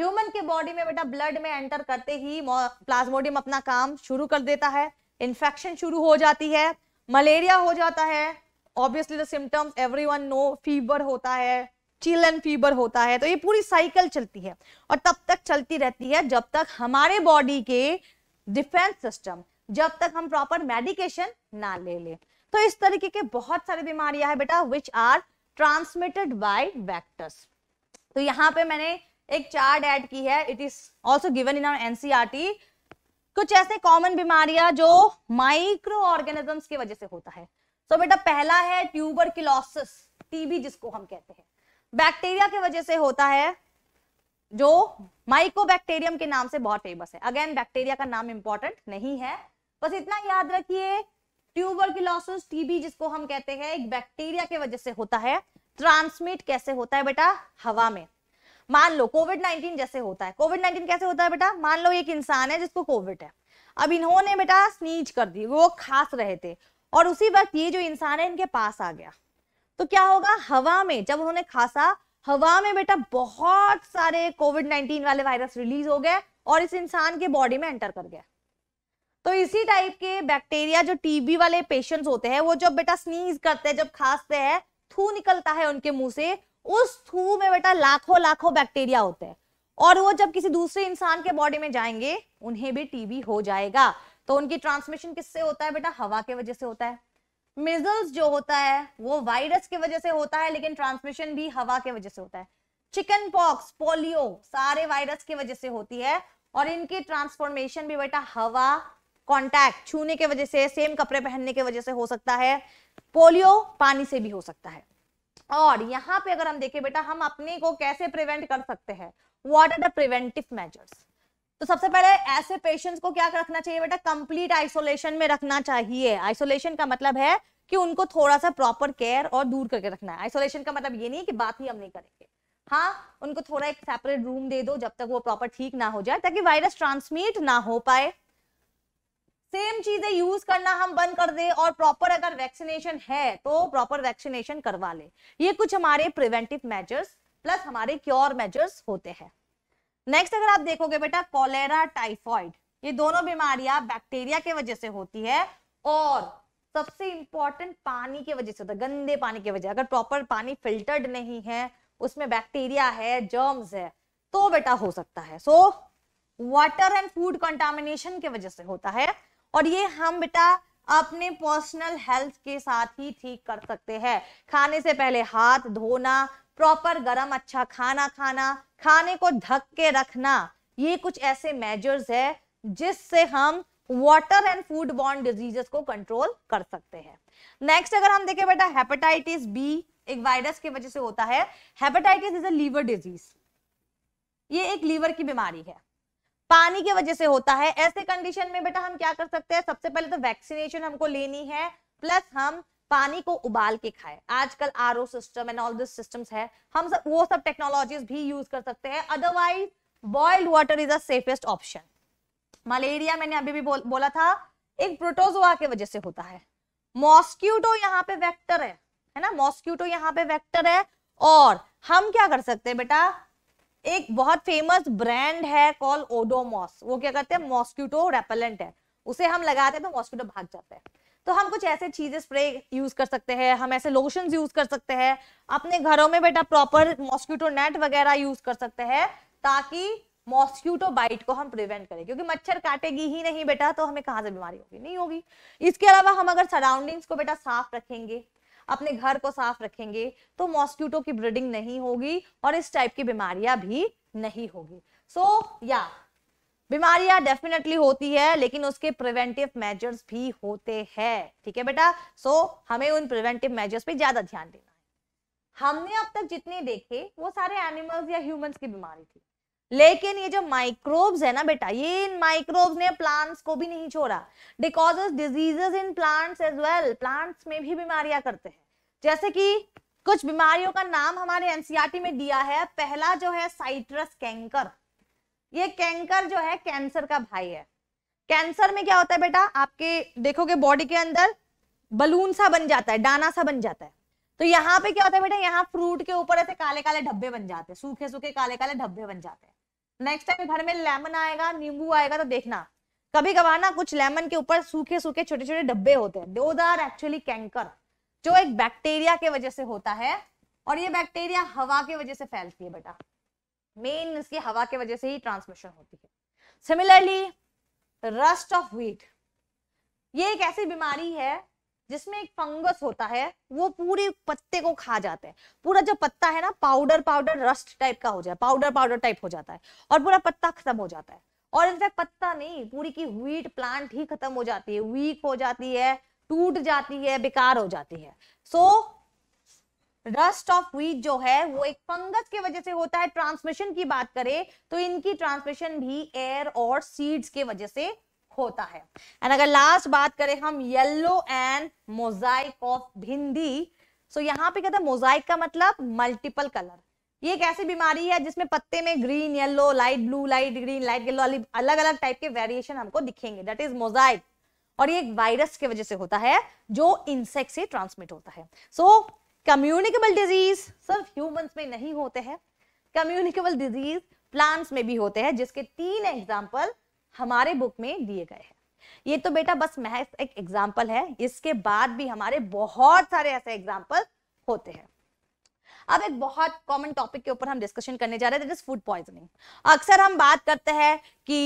ह्यूमन के बॉडी में बेटा ब्लड में एंटर करते ही प्लाज्मोडियम अपना काम शुरू कर देता है इन्फेक्शन शुरू हो जाती है मलेरिया हो जाता है obviously the symptoms everyone know fever होता है चिलन फीवर होता है तो ये पूरी साइकिल चलती है और तब तक चलती रहती है जब तक हमारे बॉडी के डिफेंस सिस्टम जब तक हम प्रॉपर मेडिकेशन ना ले ले तो इस तरीके के बहुत सारी बीमारियां है बेटा which are transmitted by vectors तो यहाँ पे मैंने एक चार्ट ऐड की है it is also given in our NCERT कुछ ऐसे कॉमन बीमारियां जो माइक्रो ऑर्गेनिजम्स की वजह से होता है तो so, बेटा पहला है ट्यूबर किलोसिस टीबी जिसको हम कहते हैं बैक्टीरिया की वजह से होता है जो माइकोबैक्टीरियम के नाम से बहुत फेमस है अगेन बैक्टीरिया का नाम इंपॉर्टेंट नहीं है बस इतना याद रखिए ट्यूबरकुलोसिस टीबी जिसको हम कहते हैं एक बैक्टीरिया के वजह से होता है ट्रांसमिट कैसे होता है बेटा हवा में मान लो कोविड 19 जैसे होता है कोविड 19 कैसे होता है बेटा मान लो एक इंसान है जिसको कोविड है अब इन्होंने बेटा स्नीच कर दी वो खास रहे थे और उसी वक्त ये जो इंसान है इनके पास आ गया तो क्या होगा हवा में जब उन्होंने खासा हवा में बेटा बहुत सारे कोविड 19 वाले वायरस रिलीज हो गए और इस इंसान के बॉडी में एंटर कर गया तो इसी टाइप के बैक्टीरिया जो टीबी वाले पेशेंट्स होते हैं वो जब बेटा स्नीज करते हैं जब खांसते हैं थू निकलता है उनके मुंह से उस थू में बेटा लाखों लाखों बैक्टीरिया होते हैं और वो जब किसी दूसरे इंसान के बॉडी में जाएंगे उन्हें भी टीबी हो जाएगा तो उनकी ट्रांसमिशन किससे होता है बेटा हवा के वजह से होता है मिजल्स जो होता है वो वायरस की वजह से होता है लेकिन ट्रांसमिशन भी हवा के वजह से होता है चिकन पॉक्स पोलियो सारे वायरस की वजह से होती है और इनकी ट्रांसफॉर्मेशन भी बेटा हवा कॉन्टैक्ट छूने के वजह से सेम कपड़े पहनने के वजह से हो सकता है पोलियो पानी से भी हो सकता है और यहाँ पे अगर हम देखें बेटा हम अपने को कैसे प्रिवेंट कर सकते हैं what are the preventive measures तो सबसे पहले ऐसे पेशेंट्स को क्या रखना चाहिए बेटा कंप्लीट आइसोलेशन में रखना चाहिए आइसोलेशन का मतलब है कि उनको थोड़ा सा प्रॉपर केयर और दूर करके रखना है आइसोलेशन का मतलब ये नहीं कि बात ही हम नहीं करेंगे हाँ उनको थोड़ा एक सेपरेट रूम दे दो जब तक वो प्रॉपर ठीक ना हो जाए ताकि वायरस ट्रांसमिट ना हो पाए सेम चीजें यूज करना हम बंद कर दे और प्रॉपर अगर वैक्सीनेशन है तो प्रॉपर वैक्सीनेशन करवा ले ये कुछ हमारे प्रिवेंटिव मेजर्स प्लस हमारे क्योर मेजर्स होते हैं नेक्स्ट अगर आप देखोगे बेटा कॉलेरा टाइफॉइड ये दोनों बीमारियां बैक्टीरिया के वजह से होती है और सबसे इंपॉर्टेंट पानी की वजह से होता है गंदे पानी की वजह अगर प्रॉपर पानी फिल्टर्ड नहीं है उसमें बैक्टीरिया है जर्म्स है तो बेटा हो सकता है so water and food contamination की वजह से होता है और ये हम बेटा अपने पर्सनल हेल्थ के साथ ही ठीक कर सकते हैं खाने से पहले हाथ धोना प्रॉपर गरम अच्छा खाना खाना खाने को ढक के रखना ये कुछ ऐसे मेजर्स है जिससे हम वाटर एंड फूड बॉन्ड डिजीजेस को कंट्रोल कर सकते हैं नेक्स्ट अगर हम देखें बेटा हेपेटाइटिस बी एक वायरस की वजह से होता है hepatitis is a liver disease ये एक लीवर की बीमारी है पानी की वजह से होता है ऐसे कंडीशन में बेटा हम क्या कर सकते हैं सबसे पहले तो वैक्सीनेशन हमको लेनी है प्लस हम पानी को उबाल के खाए आजकल R system and all this system है हम सब वो सब टेक्नोलॉजीज भी यूज कर सकते हैं otherwise boiled water is the safest option malaria मैंने अभी भी बोल, बोला था एक प्रोटोजोआ के वजह से होता है मॉस्क्यूटो यहाँ पे वेक्टर है है ना मॉस्क्यूटो यहाँ पे वेक्टर है और हम क्या कर सकते हैं बेटा एक बहुत फेमस ब्रांड है कॉल ओडोमॉस वो क्या करते हैं मॉस्क्यूटो रेपेलेंट है उसे हम लगाते हैं तो मॉस्क्यूटो भाग जाता है तो हम कुछ ऐसे चीजें स्प्रे यूज कर सकते हैं हम ऐसे लोशन यूज कर सकते हैं अपने घरों में बेटा प्रॉपर मॉस्क्यूटो नेट वगैरह यूज कर सकते हैं ताकि मॉस्क्यूटो बाइट को हम प्रिवेंट करें क्योंकि मच्छर काटेगी ही नहीं बेटा तो हमें कहां से बीमारी होगी नहीं होगी इसके अलावा हम अगर सराउंडिंग्स को बेटा साफ रखेंगे अपने घर को साफ रखेंगे तो मॉस्क्यूटो की ब्रीडिंग नहीं होगी और इस टाइप की बीमारियां भी नहीं होगी सो so, या yeah, बीमारियां डेफिनेटली होती है लेकिन उसके प्रिवेंटिव मेजर्स भी होते हैं ठीक है बेटा सो so, हमें उन प्रिवेंटिव मेजर्स पे ज्यादा ध्यान देना है हमने अब तक जितने देखे वो सारे एनिमल्स या ह्यूमंस की बीमारी थी लेकिन ये जो माइक्रोब्स है ना बेटा ये इन माइक्रोब्स ने प्लांट्स को भी नहीं छोड़ा because diseases in plants as well plants में भी बीमारियां करते हैं जैसे कि कुछ बीमारियों का नाम हमारे एनसीआरटी e में दिया है पहला जो है साइट्रस कैंकर ये कैंकर जो है कैंसर का भाई है कैंसर में क्या होता है बेटा आपके देखोगे बॉडी के अंदर बलून सा बन जाता है डाना सा बन जाता है तो यहाँ पे क्या होता है बेटा यहाँ फ्रूट के ऊपर ऐसे काले काले ढब्बे बन जाते हैं सूखे सूखे काले काले ढब्बे बन जाते हैं नेक्स्ट टाइम घर में लेमन आएगा नींबू आएगा तो देखना कभी कभार ना कुछ लेमन के ऊपर सूखे सूखे छोटे छोटे डब्बे होते हैं दो दर एक्चुअली कैंकर जो एक बैक्टीरिया के वजह से होता है और ये बैक्टीरिया हवा के वजह से फैलती है बेटा मेन इसकी हवा के वजह से ही ट्रांसमिशन होती है सिमिलरली रस्ट ऑफ व्हीट ये एक ऐसी बीमारी है जिसमें एक फंगस होता है वो पूरे पत्ते को खा जाता है पूरा जो पत्ता है ना पाउडर पाउडर रस्ट टाइप का हो जाए पाउडर पाउडर टाइप हो जाता है और पूरा पत्ता खत्म हो जाता है और इनफैक्ट पत्ता नहीं पूरी की व्हीट प्लांट ही खत्म हो जाती है वीक हो जाती है टूट जाती है बेकार हो जाती है सो रस्ट ऑफ व्हीट जो है वो एक फंगस की वजह से होता है ट्रांसमिशन की बात करें तो इनकी ट्रांसमिशन भी एयर और सीड्स के वजह से होता है एंड अगर लास्ट बात करें हम येलो एंड मोजाइक ऑफ भिंदी सो यहाँ पे कहते हैं मोजाइक का मतलब मल्टीपल कलर ये एक ऐसी बीमारी है जिसमें पत्ते में green yellow light blue light green light yellow अलग अलग टाइप के वेरिएशन हमको दिखेंगे दैट इज मोजाइक और ये एक वायरस की वजह से होता है जो इंसेक्ट से ट्रांसमिट होता है सो कम्युनिकेबल डिजीज सिर्फ ह्यूमंस में नहीं होते हैं कम्युनिकेबल डिजीज प्लांट्स में भी होते हैं जिसके तीन एग्जाम्पल हमारे बुक में दिए गए हैं ये तो बेटा बस महज एक एग्जाम्पल है इसके बाद भी हमारे बहुत सारे ऐसे एग्जाम्पल होते हैं अब एक बहुत कॉमन टॉपिक के ऊपर हम डिस्कशन करने जा रहे हैं फूड पॉइजनिंग अक्सर हम बात करते हैं कि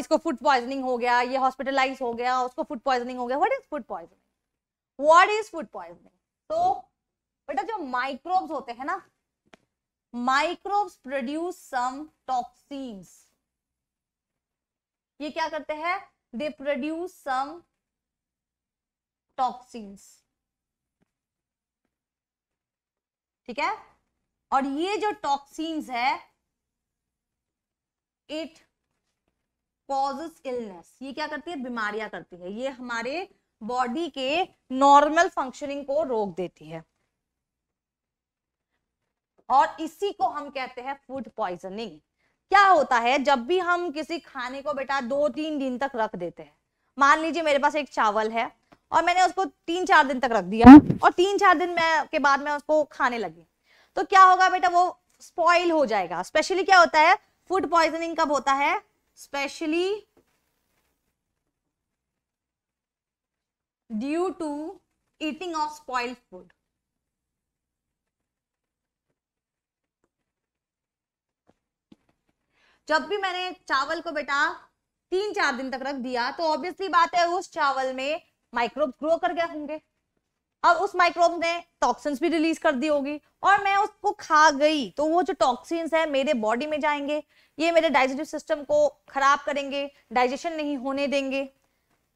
इसको फूड पॉइजनिंग हो गया ये हॉस्पिटलाइज हो गया उसको फूड पॉइजनिंग हो गया what is food poisoning what is food poisoning तो बेटा जो माइक्रोब्स होते हैं ना माइक्रोब्स प्रोड्यूस सम टॉक्सिन्स ये क्या करते हैं दे प्रोड्यूस सम टॉक्सिन्स ठीक है और ये जो टॉक्सिन्स है इट कॉजेस इलनेस ये क्या करती है बीमारियां करती है ये हमारे बॉडी के नॉर्मल फंक्शनिंग को रोक देती है और इसी को हम कहते हैं फूड पॉइजनिंग क्या होता है जब भी हम किसी खाने को बेटा दो तीन दिन तक रख देते हैं मान लीजिए मेरे पास एक चावल है और मैंने उसको तीन चार दिन तक रख दिया और तीन चार दिन मैं के बाद मैं उसको खाने लगी तो क्या होगा बेटा वो स्पॉइल हो जाएगा स्पेशली क्या होता है फूड पॉइजनिंग कब होता है specially due to eating of spoiled food जब भी मैंने चावल को बेटा तीन चार दिन तक रख दिया तो ऑब्वियसली बात है उस चावल में माइक्रोब ग्रो कर गए होंगे और उस माइक्रोब ने टॉक्सिन्स भी रिलीज कर दी होगी और मैं उसको खा गई तो वो जो टॉक्सिन्स है मेरे बॉडी में जाएंगे ये मेरे डाइजेस्टिव सिस्टम को खराब करेंगे डाइजेशन नहीं होने देंगे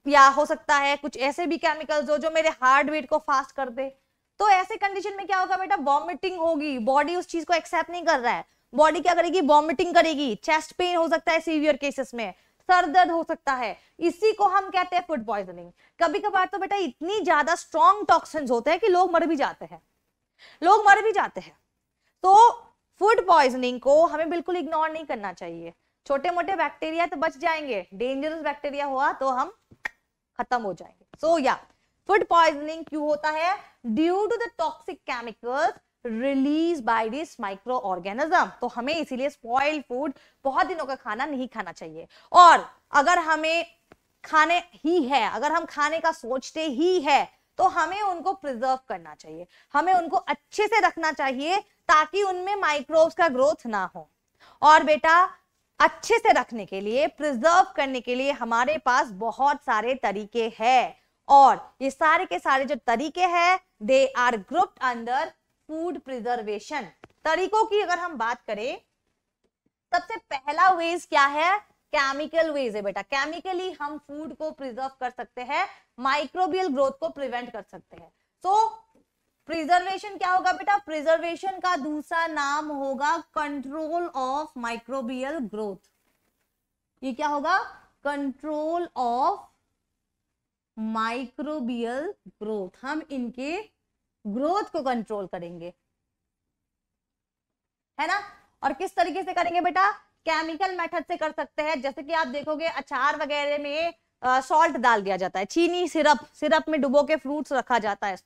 या हो सकता है कुछ ऐसे भी केमिकल्स हो जो मेरे हार्ट बीट को फास्ट कर दे तो ऐसे कंडीशन में क्या होगा बेटा वॉमिटिंग होगी बॉडी उस चीज को एक्सेप्ट नहीं कर रहा है बॉडी क्या करेगी वॉमिटिंग करेगी चेस्ट पेन हो सकता है सीवियर केसेस में सर दर्द हो सकता है इसी को हम कहते हैं फूड पॉइजनिंग कभी कभार तो बेटा इतनी ज्यादा स्ट्रॉन्ग टॉक्सिन होते हैं कि लोग मर भी जाते हैं लोग मर भी जाते हैं तो फूड पॉइजनिंग को हमें बिल्कुल इग्नोर नहीं करना चाहिए छोटे मोटे बैक्टीरिया तो बच जाएंगे डेंजरस बैक्टीरिया हुआ तो हम खत्म हो जाएंगे सो या फूड पॉइजनिंग क्यों होता है due to the toxic chemicals release by this micro organism तो हमें इसीलिए स्पॉइल फूड बहुत दिनों का खाना नहीं खाना चाहिए और अगर हमें खाने ही है अगर हम खाने का सोचते ही है तो हमें उनको प्रिजर्व करना चाहिए हमें उनको अच्छे से रखना चाहिए ताकि उनमें माइक्रोब्स का ग्रोथ ना हो और बेटा अच्छे से रखने के लिए प्रिजर्व करने के लिए हमारे पास बहुत सारे तरीके हैं और ये सारे के सारे जो तरीके हैं they are grouped under food preservation तरीकों की अगर हम बात करें सबसे पहला वेज क्या है केमिकल वेज है बेटा केमिकली हम फूड को प्रिजर्व कर सकते हैं माइक्रोबियल ग्रोथ को प्रिवेंट कर सकते हैं सो प्रिजर्वेशन क्या होगा बेटा प्रिजर्वेशन का दूसरा नाम होगा कंट्रोल ऑफ माइक्रोबियल ग्रोथ ये क्या होगा कंट्रोल ऑफ माइक्रोबियल ग्रोथ हम इनके ग्रोथ को कंट्रोल करेंगे है ना और किस तरीके से करेंगे बेटा केमिकल मेथड से कर सकते हैं जैसे कि आप देखोगे अचार वगैरह में सॉल्ट डाल दिया जाता है चीनी सिरप सिरप में डुबो के फ्रूट्स रखा जाता है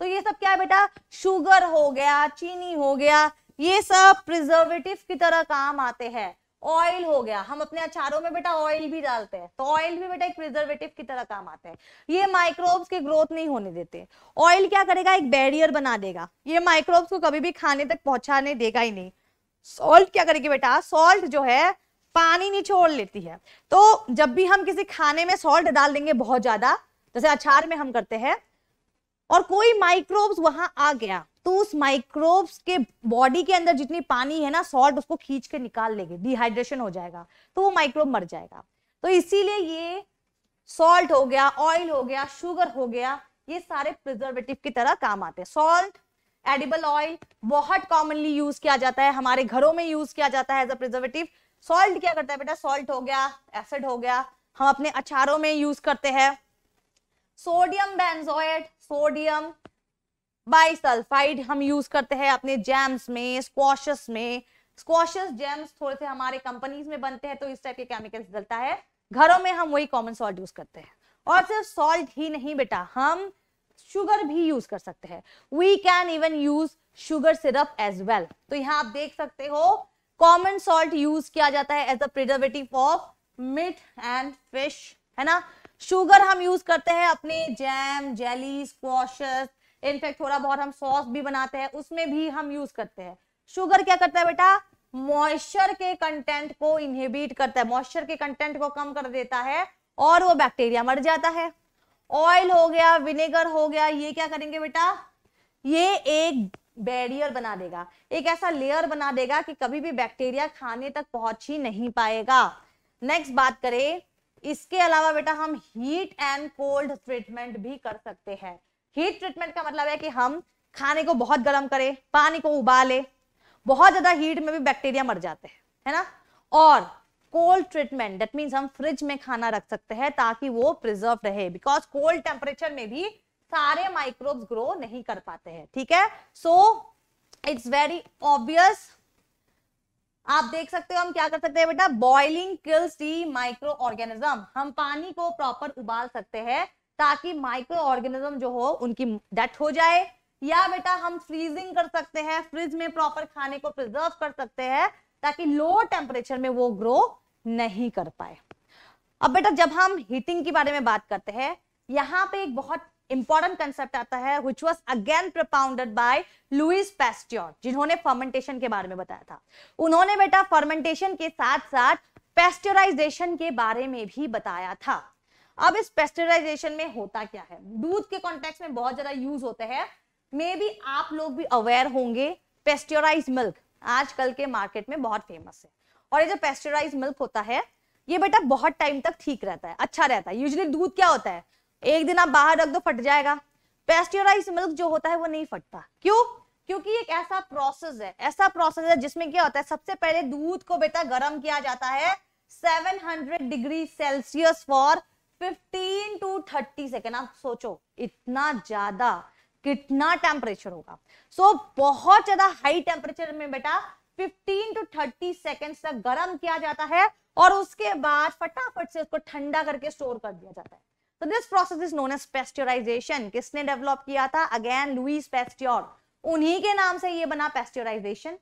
तो ये सब क्या है बेटा शुगर हो गया चीनी हो गया ये सब प्रिजर्वेटिव की तरह काम आते हैं ऑयल हो गया हम अपने अचारों में बेटा ऑयल भी डालते हैं तो ऑयल भी बेटा एक प्रिजर्वेटिव की तरह काम आता है ये माइक्रोब्स की ग्रोथ नहीं होने देते ऑयल क्या करेगा एक बैरियर बना देगा ये माइक्रोब्स को कभी भी खाने तक पहुंचाने देगा ही नहीं सॉल्ट क्या करेगी बेटा सॉल्ट जो है पानी नहीं छोड़ लेती है तो जब भी हम किसी खाने में सॉल्ट डाल देंगे बहुत ज्यादा जैसे अचार में हम करते हैं और कोई माइक्रोब्स वहां आ गया तो उस माइक्रोब्स के बॉडी के अंदर जितनी पानी है ना सॉल्ट उसको खींच के निकाल लेगी डिहाइड्रेशन हो जाएगा तो वो माइक्रोब मर जाएगा तो इसीलिए ये सॉल्ट हो गया ऑयल हो गया शुगर हो गया ये सारे प्रिजर्वेटिव की तरह काम आते हैं सॉल्ट एडिबल ऑयल बहुत कॉमनली यूज किया जाता है हमारे घरों में यूज किया जाता है एज अ प्रिजर्वेटिव सॉल्ट क्या करता है बेटा सॉल्ट हो गया एसिड हो गया हम अपने अचारों में यूज करते हैं सोडियम बेंजोएट सोडियम बाइसल्फाइड हम यूज करते हैं अपने जैम्स में स्क्वाशस में स्क्वाशस जैम्स थोड़े से हमारे कंपनीज में बनते हैं तो इस टाइप के केमिकल्स डलता है घरों में हम वही कॉमन सॉल्ट यूज करते हैं और सिर्फ सॉल्ट ही नहीं बेटा हम शुगर भी यूज कर सकते हैं we can even use sugar syrup as well तो यहाँ आप देख सकते हो कॉमन सॉल्ट यूज किया जाता है as a preservative of meat and fish है ना शुगर हम यूज करते हैं अपने जैम जेली स्क्वाशस इनफेक्ट थोड़ा बहुत हम सॉस भी बनाते हैं उसमें भी हम यूज करते हैं शुगर क्या करता है बेटा मॉइस्चर के कंटेंट को इनहिबिट करता है मॉइस्चर के कंटेंट को कम कर देता है और वो बैक्टीरिया मर जाता है ऑयल हो गया विनेगर हो गया ये क्या करेंगे बेटा ये एक बैरियर बना देगा एक ऐसा लेयर बना देगा कि कभी भी बैक्टीरिया खाने तक पहुंच ही नहीं पाएगा नेक्स्ट बात करें इसके अलावा बेटा हम हीट एंड कोल्ड ट्रीटमेंट भी कर सकते हैं हीट ट्रीटमेंट का मतलब है कि हम खाने को बहुत गर्म करें पानी को उबाले बहुत ज्यादा हीट में भी बैक्टीरिया मर जाते हैं है ना और कोल्ड ट्रीटमेंट डेट मीन हम फ्रिज में खाना रख सकते हैं ताकि वो प्रिजर्व रहे बिकॉज कोल्ड टेम्परेचर में भी सारे माइक्रोब्स ग्रो नहीं कर पाते हैं ठीक है सो इट्स वेरी ऑब्वियस आप देख सकते हो हम क्या कर सकते हैं बेटा boiling kills the micro organism हम पानी को प्रॉपर उबाल सकते हैं ताकि माइक्रो ऑर्गेनिज्म जो हो उनकी डेथ हो जाए या बेटा हम फ्रीजिंग कर सकते हैं फ्रिज में प्रॉपर खाने को प्रिजर्व कर सकते हैं ताकि लो टेम्परेचर में वो ग्रो नहीं कर पाए अब बेटा जब हम हीटिंग के बारे में बात करते हैं यहाँ पे एक बहुत इंपॉर्टेंट कंसेप्ट आता है which was again propounded by Louis Pasteur जिन्होंने फर्मेंटेशन के बारे में बताया था उन्होंने बेटा फर्मेंटेशन के साथ साथ पेस्टराइजेशन के बारे में भी बताया था अब इस पेस्टराइजेशन में होता क्या है दूध के कॉन्टेक्स्ट में बहुत ज्यादा यूज होता है मे बी आप लोग भी अवेयर होंगे पेस्टराइज मिल्क आजकल के मार्केट में बहुत फेमस है और ये जो पेस्टराइज मिल्क होता है ये बेटा बहुत टाइम तक ठीक रहता है अच्छा रहता है यूजली दूध क्या होता है एक दिन आप बाहर रख दो फट जाएगा पेस्टराइज मिल्क जो होता है वो नहीं फटता क्यों क्योंकि एक ऐसा प्रोसेस है ऐसा प्रोसेस है जिसमें क्या होता है सबसे पहले दूध को बेटा गर्म किया जाता है 700 degree Celsius for 15 to 30 second आप सोचो इतना ज्यादा कितना टेम्परेचर होगा सो so, बहुत ज्यादा हाई टेम्परेचर में बेटा 15 टू 30 सेकेंड्स तक गर्म किया जाता है और उसके बाद फटाफट से उसको ठंडा करके स्टोर कर दिया जाता है तो this process is known as pasteurisation किसने डेवलप किया था अगेन लुइस पेस्ट्योर उन्हीं के नाम से ये बना पेस्टराइजेशन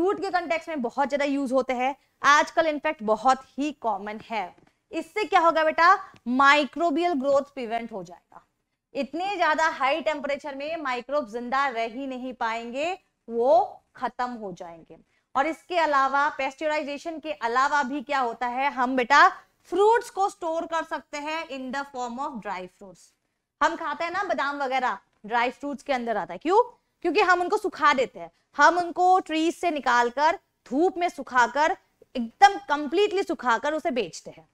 दूध के कंटेक्स में बहुत ज्यादा यूज होते हैं आजकल इनफैक्ट बहुत ही कॉमन है इससे क्या होगा बेटा माइक्रोबियल ग्रोथ प्रिवेंट हो जाएगा इतने ज्यादा हाई टेम्परेचर में माइक्रोब जिंदा रह ही नहीं पाएंगे वो खत्म हो जाएंगे और इसके अलावा पेस्टराइजेशन के अलावा भी क्या होता है हम बेटा फ्रूट्स को स्टोर कर सकते हैं in the form of dry fruits हम खाते हैं ना बादाम वगैरह ड्राई फ्रूट्स के अंदर आता है क्यों क्योंकि हम उनको सुखा देते हैं हम उनको ट्रीज से निकालकर धूप में सुखाकर एकदम कंप्लीटली सुखाकर उसे बेचते हैं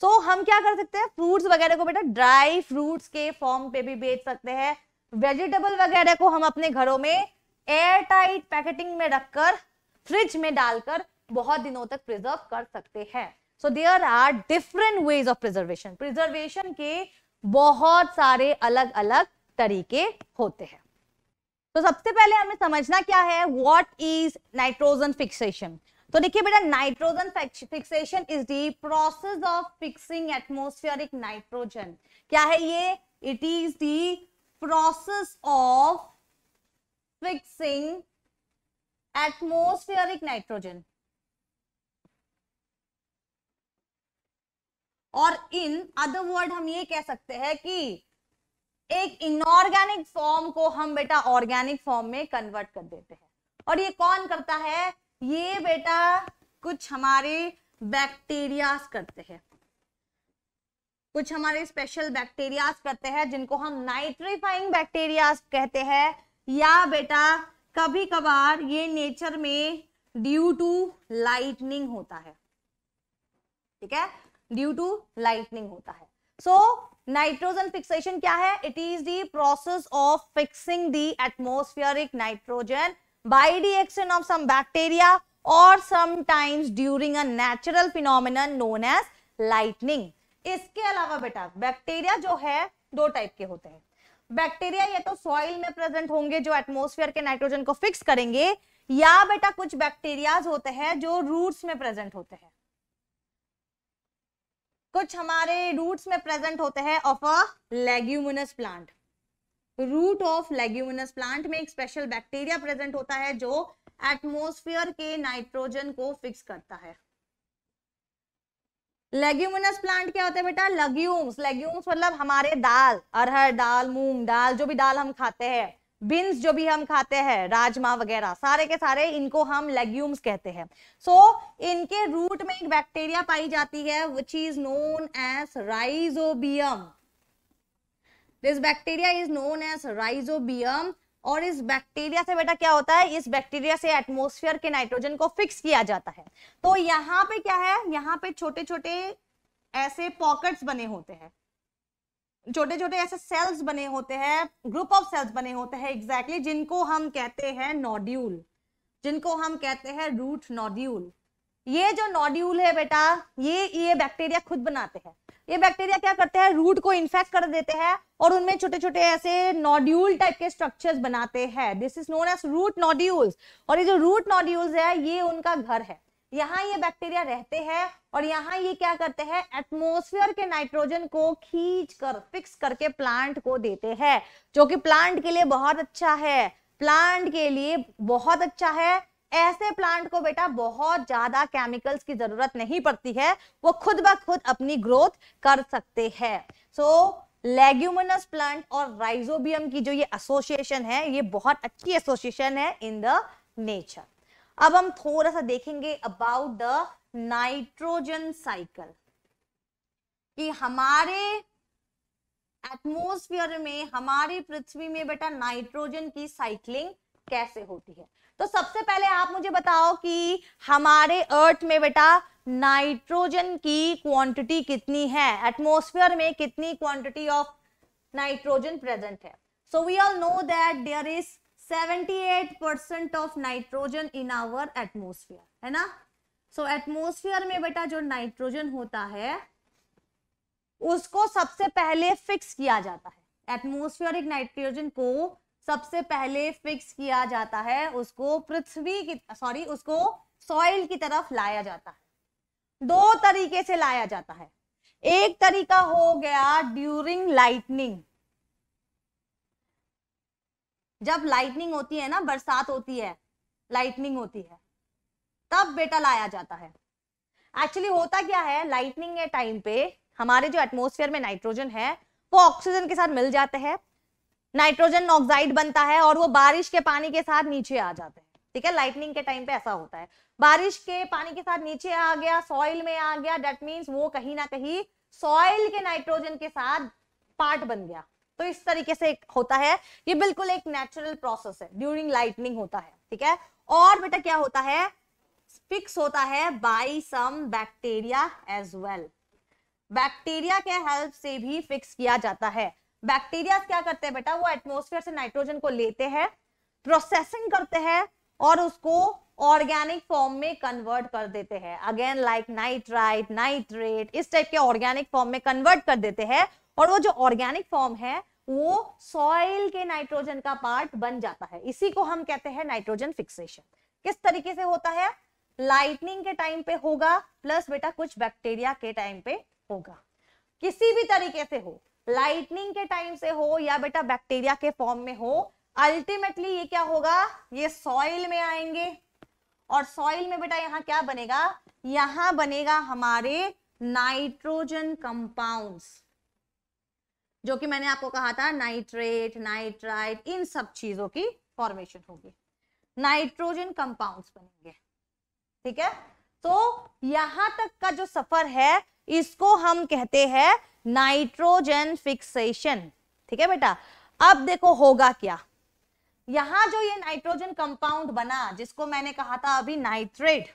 सो so, हम क्या कर सकते हैं फ्रूट्स वगैरह को बेटा ड्राई फ्रूट्स के फॉर्म पे भी बेच सकते हैं वेजिटेबल वगैरह को हम अपने घरों में एयर टाइट पैकेटिंग में रखकर फ्रिज में डालकर बहुत दिनों तक प्रिजर्व कर सकते हैं so there are different ways of preservation preservation के बहुत सारे अलग अलग तरीके होते हैं तो सबसे पहले हमें समझना क्या है वॉट इज नाइट्रोजन फिक्सेशन तो देखिए बेटा nitrogen fixation is the process of fixing atmospheric nitrogen क्या है ये it is the process of fixing atmospheric nitrogen और इन अदर वर्ड हम ये कह सकते हैं कि एक इनऑर्गेनिक फॉर्म को हम बेटा ऑर्गेनिक फॉर्म में कन्वर्ट कर देते हैं और ये कौन करता है ये बेटा कुछ हमारे बैक्टीरियाज करते हैं कुछ हमारे स्पेशल बैक्टीरियाज करते हैं जिनको हम नाइट्रीफाइंग बैक्टीरियाज कहते हैं या बेटा कभी कभार ये नेचर में ड्यू टू लाइटनिंग होता है ठीक है ड्यू टू लाइटनिंग होता है सो नाइट्रोजन फिक्सेशन क्या है it is the process of fixing the atmospheric nitrogen by the action of some bacteria or sometimes during a natural phenomenon known as lightning. इसके अलावा बेटा बैक्टीरिया जो है दो टाइप के होते हैं बैक्टीरिया ये तो सॉइल में प्रेजेंट होंगे जो एटमोस्फेयर के नाइट्रोजन को फिक्स करेंगे या बेटा कुछ बैक्टीरियाज होते हैं जो रूट्स में प्रेजेंट होते हैं कुछ हमारे रूट्स में प्रेजेंट होते हैं of a leguminous plant root of leguminous plant में एक स्पेशल बैक्टीरिया प्रेजेंट होता है जो एटमोस्फियर के नाइट्रोजन को फिक्स करता है लेग्यूमिनस प्लांट क्या होता है बेटा लेग्यूम्स लेग्यूम्स मतलब हमारे दाल अरहर दाल मूंग दाल जो भी दाल हम खाते हैं बीन्स जो भी हम खाते हैं राजमा वगैरह सारे के सारे इनको हम लेग्यूम्स कहते हैं सो so, इनके रूट में एक बैक्टीरिया पाई जाती है which is known as rhizobium this bacteria is known as rhizobium और इस बैक्टीरिया से बेटा क्या होता है इस बैक्टीरिया से एटमोस्फियर के नाइट्रोजन को फिक्स किया जाता है तो यहाँ पे क्या है यहाँ पे छोटे छोटे ऐसे पॉकेट्स बने होते हैं छोटे छोटे ऐसे सेल्स बने होते हैं ग्रुप ऑफ सेल्स बने होते हैं एग्जैक्टली exactly, जिनको हम कहते हैं नोड्यूल जिनको हम कहते हैं रूट नोड्यूल ये जो नोड्यूल है बेटा ये ये बैक्टीरिया खुद बनाते हैं ये बैक्टीरिया क्या करते हैं रूट को इन्फेक्ट कर देते हैं और उनमें छोटे छोटे ऐसे नॉड्यूल टाइप के स्ट्रक्चर्स बनाते हैं this is known as root nodules और ये जो रूट नॉड्यूल्स है ये उनका घर है यहाँ ये बैक्टीरिया रहते हैं और यहाँ ये क्या करते हैं एटमोसफियर के नाइट्रोजन को खींच कर फिक्स करके प्लांट को देते हैं जो कि प्लांट के लिए बहुत अच्छा है प्लांट के लिए बहुत अच्छा है ऐसे प्लांट को बेटा बहुत ज्यादा केमिकल्स की जरूरत नहीं पड़ती है वो खुद ब खुद अपनी ग्रोथ कर सकते हैं सो so, लेग्यूमनस प्लांट और राइजोबियम की जो ये एसोसिएशन है ये बहुत अच्छी एसोसिएशन है इन द नेचर अब हम थोड़ा सा देखेंगे अबाउट द नाइट्रोजन साइकिल कि हमारे एटमोस्फियर में हमारी पृथ्वी में बेटा नाइट्रोजन की साइकिलिंग कैसे होती है तो सबसे पहले आप मुझे बताओ कि हमारे अर्थ में बेटा नाइट्रोजन की क्वांटिटी कितनी है एटमोस्फियर में कितनी क्वांटिटी ऑफ नाइट्रोजन प्रेजेंट है so we all know that there is 78 percent of nitrogen in our atmosphere है ना सो so, एटमोस्फियर में बेटा जो नाइट्रोजन होता है उसको सबसे पहले फिक्स किया जाता है एटमोस्फियरिक नाइट्रोजन को सबसे पहले फिक्स किया जाता है उसको पृथ्वी की सॉरी उसको सॉइल की तरफ लाया जाता है दो तरीके से लाया जाता है एक तरीका हो गया ड्यूरिंग लाइटनिंग जब लाइटनिंग होती है ना बरसात होती है लाइटनिंग होती है तब बेटा लाया जाता है एक्चुअली होता क्या है लाइटनिंग के टाइम पे हमारे जो एटमोसफेयर में नाइट्रोजन है वो ऑक्सीजन के साथ मिल जाते हैं नाइट्रोजन ऑक्साइड बनता है और वो बारिश के पानी के साथ नीचे आ जाते हैं ठीक है लाइटनिंग के टाइम पे ऐसा होता है बारिश के पानी के साथ नीचे आ गया सॉइल में आ गया डेट मीन्स वो कहीं ना कहीं सॉइल के नाइट्रोजन के साथ पार्ट बन गया तो इस तरीके से होता है ये बिल्कुल एक नेचुरल प्रोसेस है ड्यूरिंग लाइटनिंग होता है ठीक है और बेटा क्या होता है फिक्स होता है by some bacteria as well bacteria के हेल्प से भी फिक्स किया जाता है बैक्टीरिया क्या करते हैं बेटा वो एटमोस्फेयर से नाइट्रोजन को लेते हैं प्रोसेसिंग करते हैं और उसको ऑर्गेनिक फॉर्म में कन्वर्ट कर देते हैं अगेन लाइक नाइट्राइट नाइट्रेट इस टाइप के ऑर्गेनिक फॉर्म में कन्वर्ट कर देते हैं और वो जो ऑर्गेनिक फॉर्म है वो सॉइल के नाइट्रोजन का पार्ट बन जाता है इसी को हम कहते हैं नाइट्रोजन फिक्सेशन किस तरीके से होता है लाइटनिंग के टाइम पे होगा प्लस बेटा कुछ बैक्टीरिया के टाइम पे होगा किसी भी तरीके से हो लाइटनिंग के टाइम से हो या बेटा बैक्टीरिया के फॉर्म में हो अल्टीमेटली ये क्या होगा ये सॉइल में आएंगे और सॉइल में बेटा यहाँ क्या बनेगा यहां बनेगा हमारे नाइट्रोजन कंपाउंड्स जो कि मैंने आपको कहा था नाइट्रेट नाइट्राइट इन सब चीजों की फॉर्मेशन होगी नाइट्रोजन कंपाउंड्स बनेंगे ठीक है तो यहां तक का जो सफर है इसको हम कहते हैं नाइट्रोजन फिक्सेशन ठीक है बेटा अब देखो होगा क्या यहां जो ये नाइट्रोजन कंपाउंड बना जिसको मैंने कहा था अभी नाइट्रेट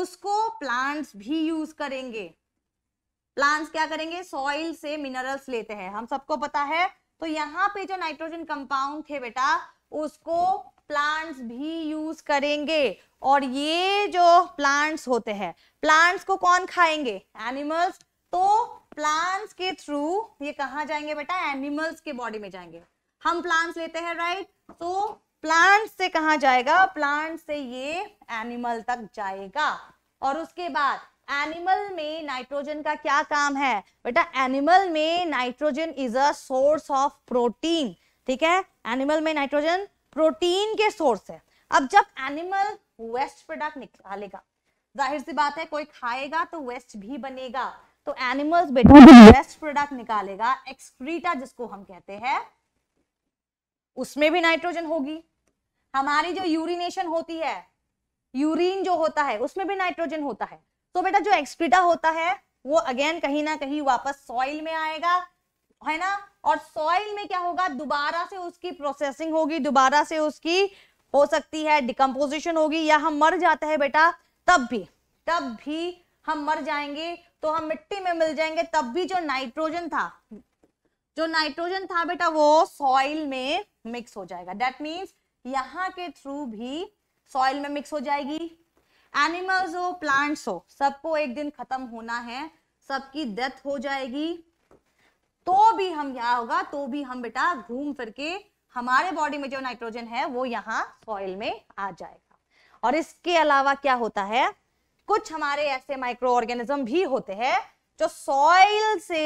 उसको प्लांट्स भी यूज करेंगे प्लांट्स क्या करेंगे सॉइल से मिनरल्स लेते हैं हम सबको पता है तो यहाँ पे जो नाइट्रोजन कंपाउंड थे बेटा उसको प्लांट्स भी यूज करेंगे और ये जो प्लांट्स होते हैं प्लांट्स को कौन खाएंगे एनिमल्स तो प्लांट्स के थ्रू ये कहा जाएंगे बेटा एनिमल्स के बॉडी में जाएंगे हम प्लांट्स लेते हैं राइट तो प्लांट्स से कहा जाएगा प्लांट से ये एनिमल तक जाएगा और उसके बाद एनिमल में नाइट्रोजन का क्या काम है बेटा एनिमल में nitrogen is a source of protein ठीक है एनिमल में नाइट्रोजन प्रोटीन के सोर्स है अब जब एनिमल वेस्ट प्रोडक्ट निकालेगा जाहिर सी बात है कोई खाएगा तो वेस्ट भी बनेगा तो एनिमल्स बेटा वेस्ट प्रोडक्ट निकालेगा एक्सक्रीटा जिसको हम कहते हैं उसमें भी नाइट्रोजन होगी हमारी जो यूरिनेशन होती है यूरिन जो होता है उसमें भी नाइट्रोजन होता है तो बेटा जो एक्सक्रीटा होता है वो अगेन कहीं ना कहीं वापस सॉइल में आएगा है ना और सॉइल में क्या होगा दोबारा से उसकी प्रोसेसिंग होगी दोबारा से उसकी हो सकती है डिकम्पोजिशन होगी या हम मर जाते हैं बेटा तब भी तब भी हम मर जाएंगे तो हम मिट्टी में मिल जाएंगे तब भी जो नाइट्रोजन था जो नाइट्रोजन था बेटा वो सॉइल में मिक्स हो जाएगा डेट मीन्स यहाँ के थ्रू भी सॉइल में मिक्स हो जाएगी एनिमल्स हो प्लांट्स हो सबको एक दिन खत्म होना है सबकी डेथ हो जाएगी तो भी हम यहाँ होगा तो भी हम बेटा घूम फिर के हमारे बॉडी में जो नाइट्रोजन है वो यहाँ सॉइल में आ जाएगा और इसके अलावा क्या होता है कुछ हमारे ऐसे माइक्रो ऑर्गेनिज्म भी होते हैं जो सॉइल से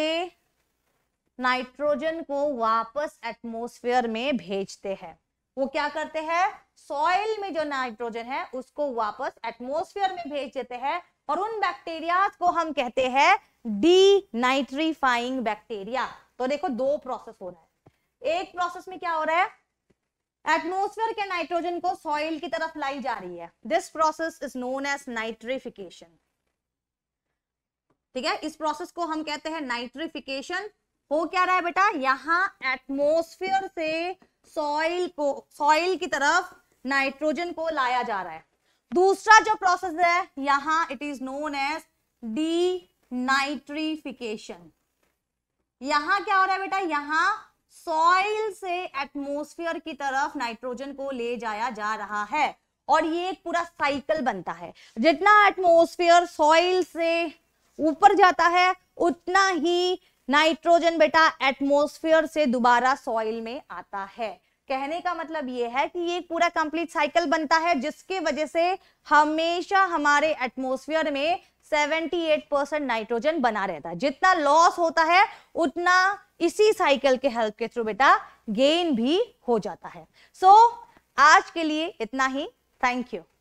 नाइट्रोजन को वापस एटमोस्फेयर में भेजते हैं वो क्या करते हैं सॉइल में जो नाइट्रोजन है उसको वापस एटमोस्फेयर में भेज देते हैं और उन बैक्टीरिया को हम कहते हैं डी नाइट्रीफाइंग बैक्टीरिया तो देखो दो प्रोसेस हो रहा है एक प्रोसेस में क्या हो रहा है एटमोस्फेयर के नाइट्रोजन को सॉइल की तरफ लाई जा रही है this process is known as nitrification ठीक है इस प्रोसेस को हम कहते हैं नाइट्रिफिकेशन हो क्या रहा है बेटा यहां एटमोस्फेयर से सॉइल को सॉइल की तरफ नाइट्रोजन को लाया जा रहा है दूसरा जो प्रोसेस है यहां it is known as denitrification यहां क्या हो रहा है बेटा यहां सॉइल से एटमोस्फियर की तरफ नाइट्रोजन को ले जाया जा रहा है और ये एक पूरा साइकिल बनता है जितना एटमोस्फियर सॉइल से ऊपर जाता है उतना ही नाइट्रोजन बेटा एटमोस्फियर से दोबारा सॉइल में आता है कहने का मतलब ये है कि ये पूरा कंप्लीट साइकिल बनता है जिसके वजह से हमेशा हमारे एटमोसफियर में 78 परसेंट नाइट्रोजन बना रहता है जितना लॉस होता है उतना इसी साइकिल के हेल्प के थ्रू बेटा गेन भी हो जाता है सो so, आज के लिए इतना ही थैंक यू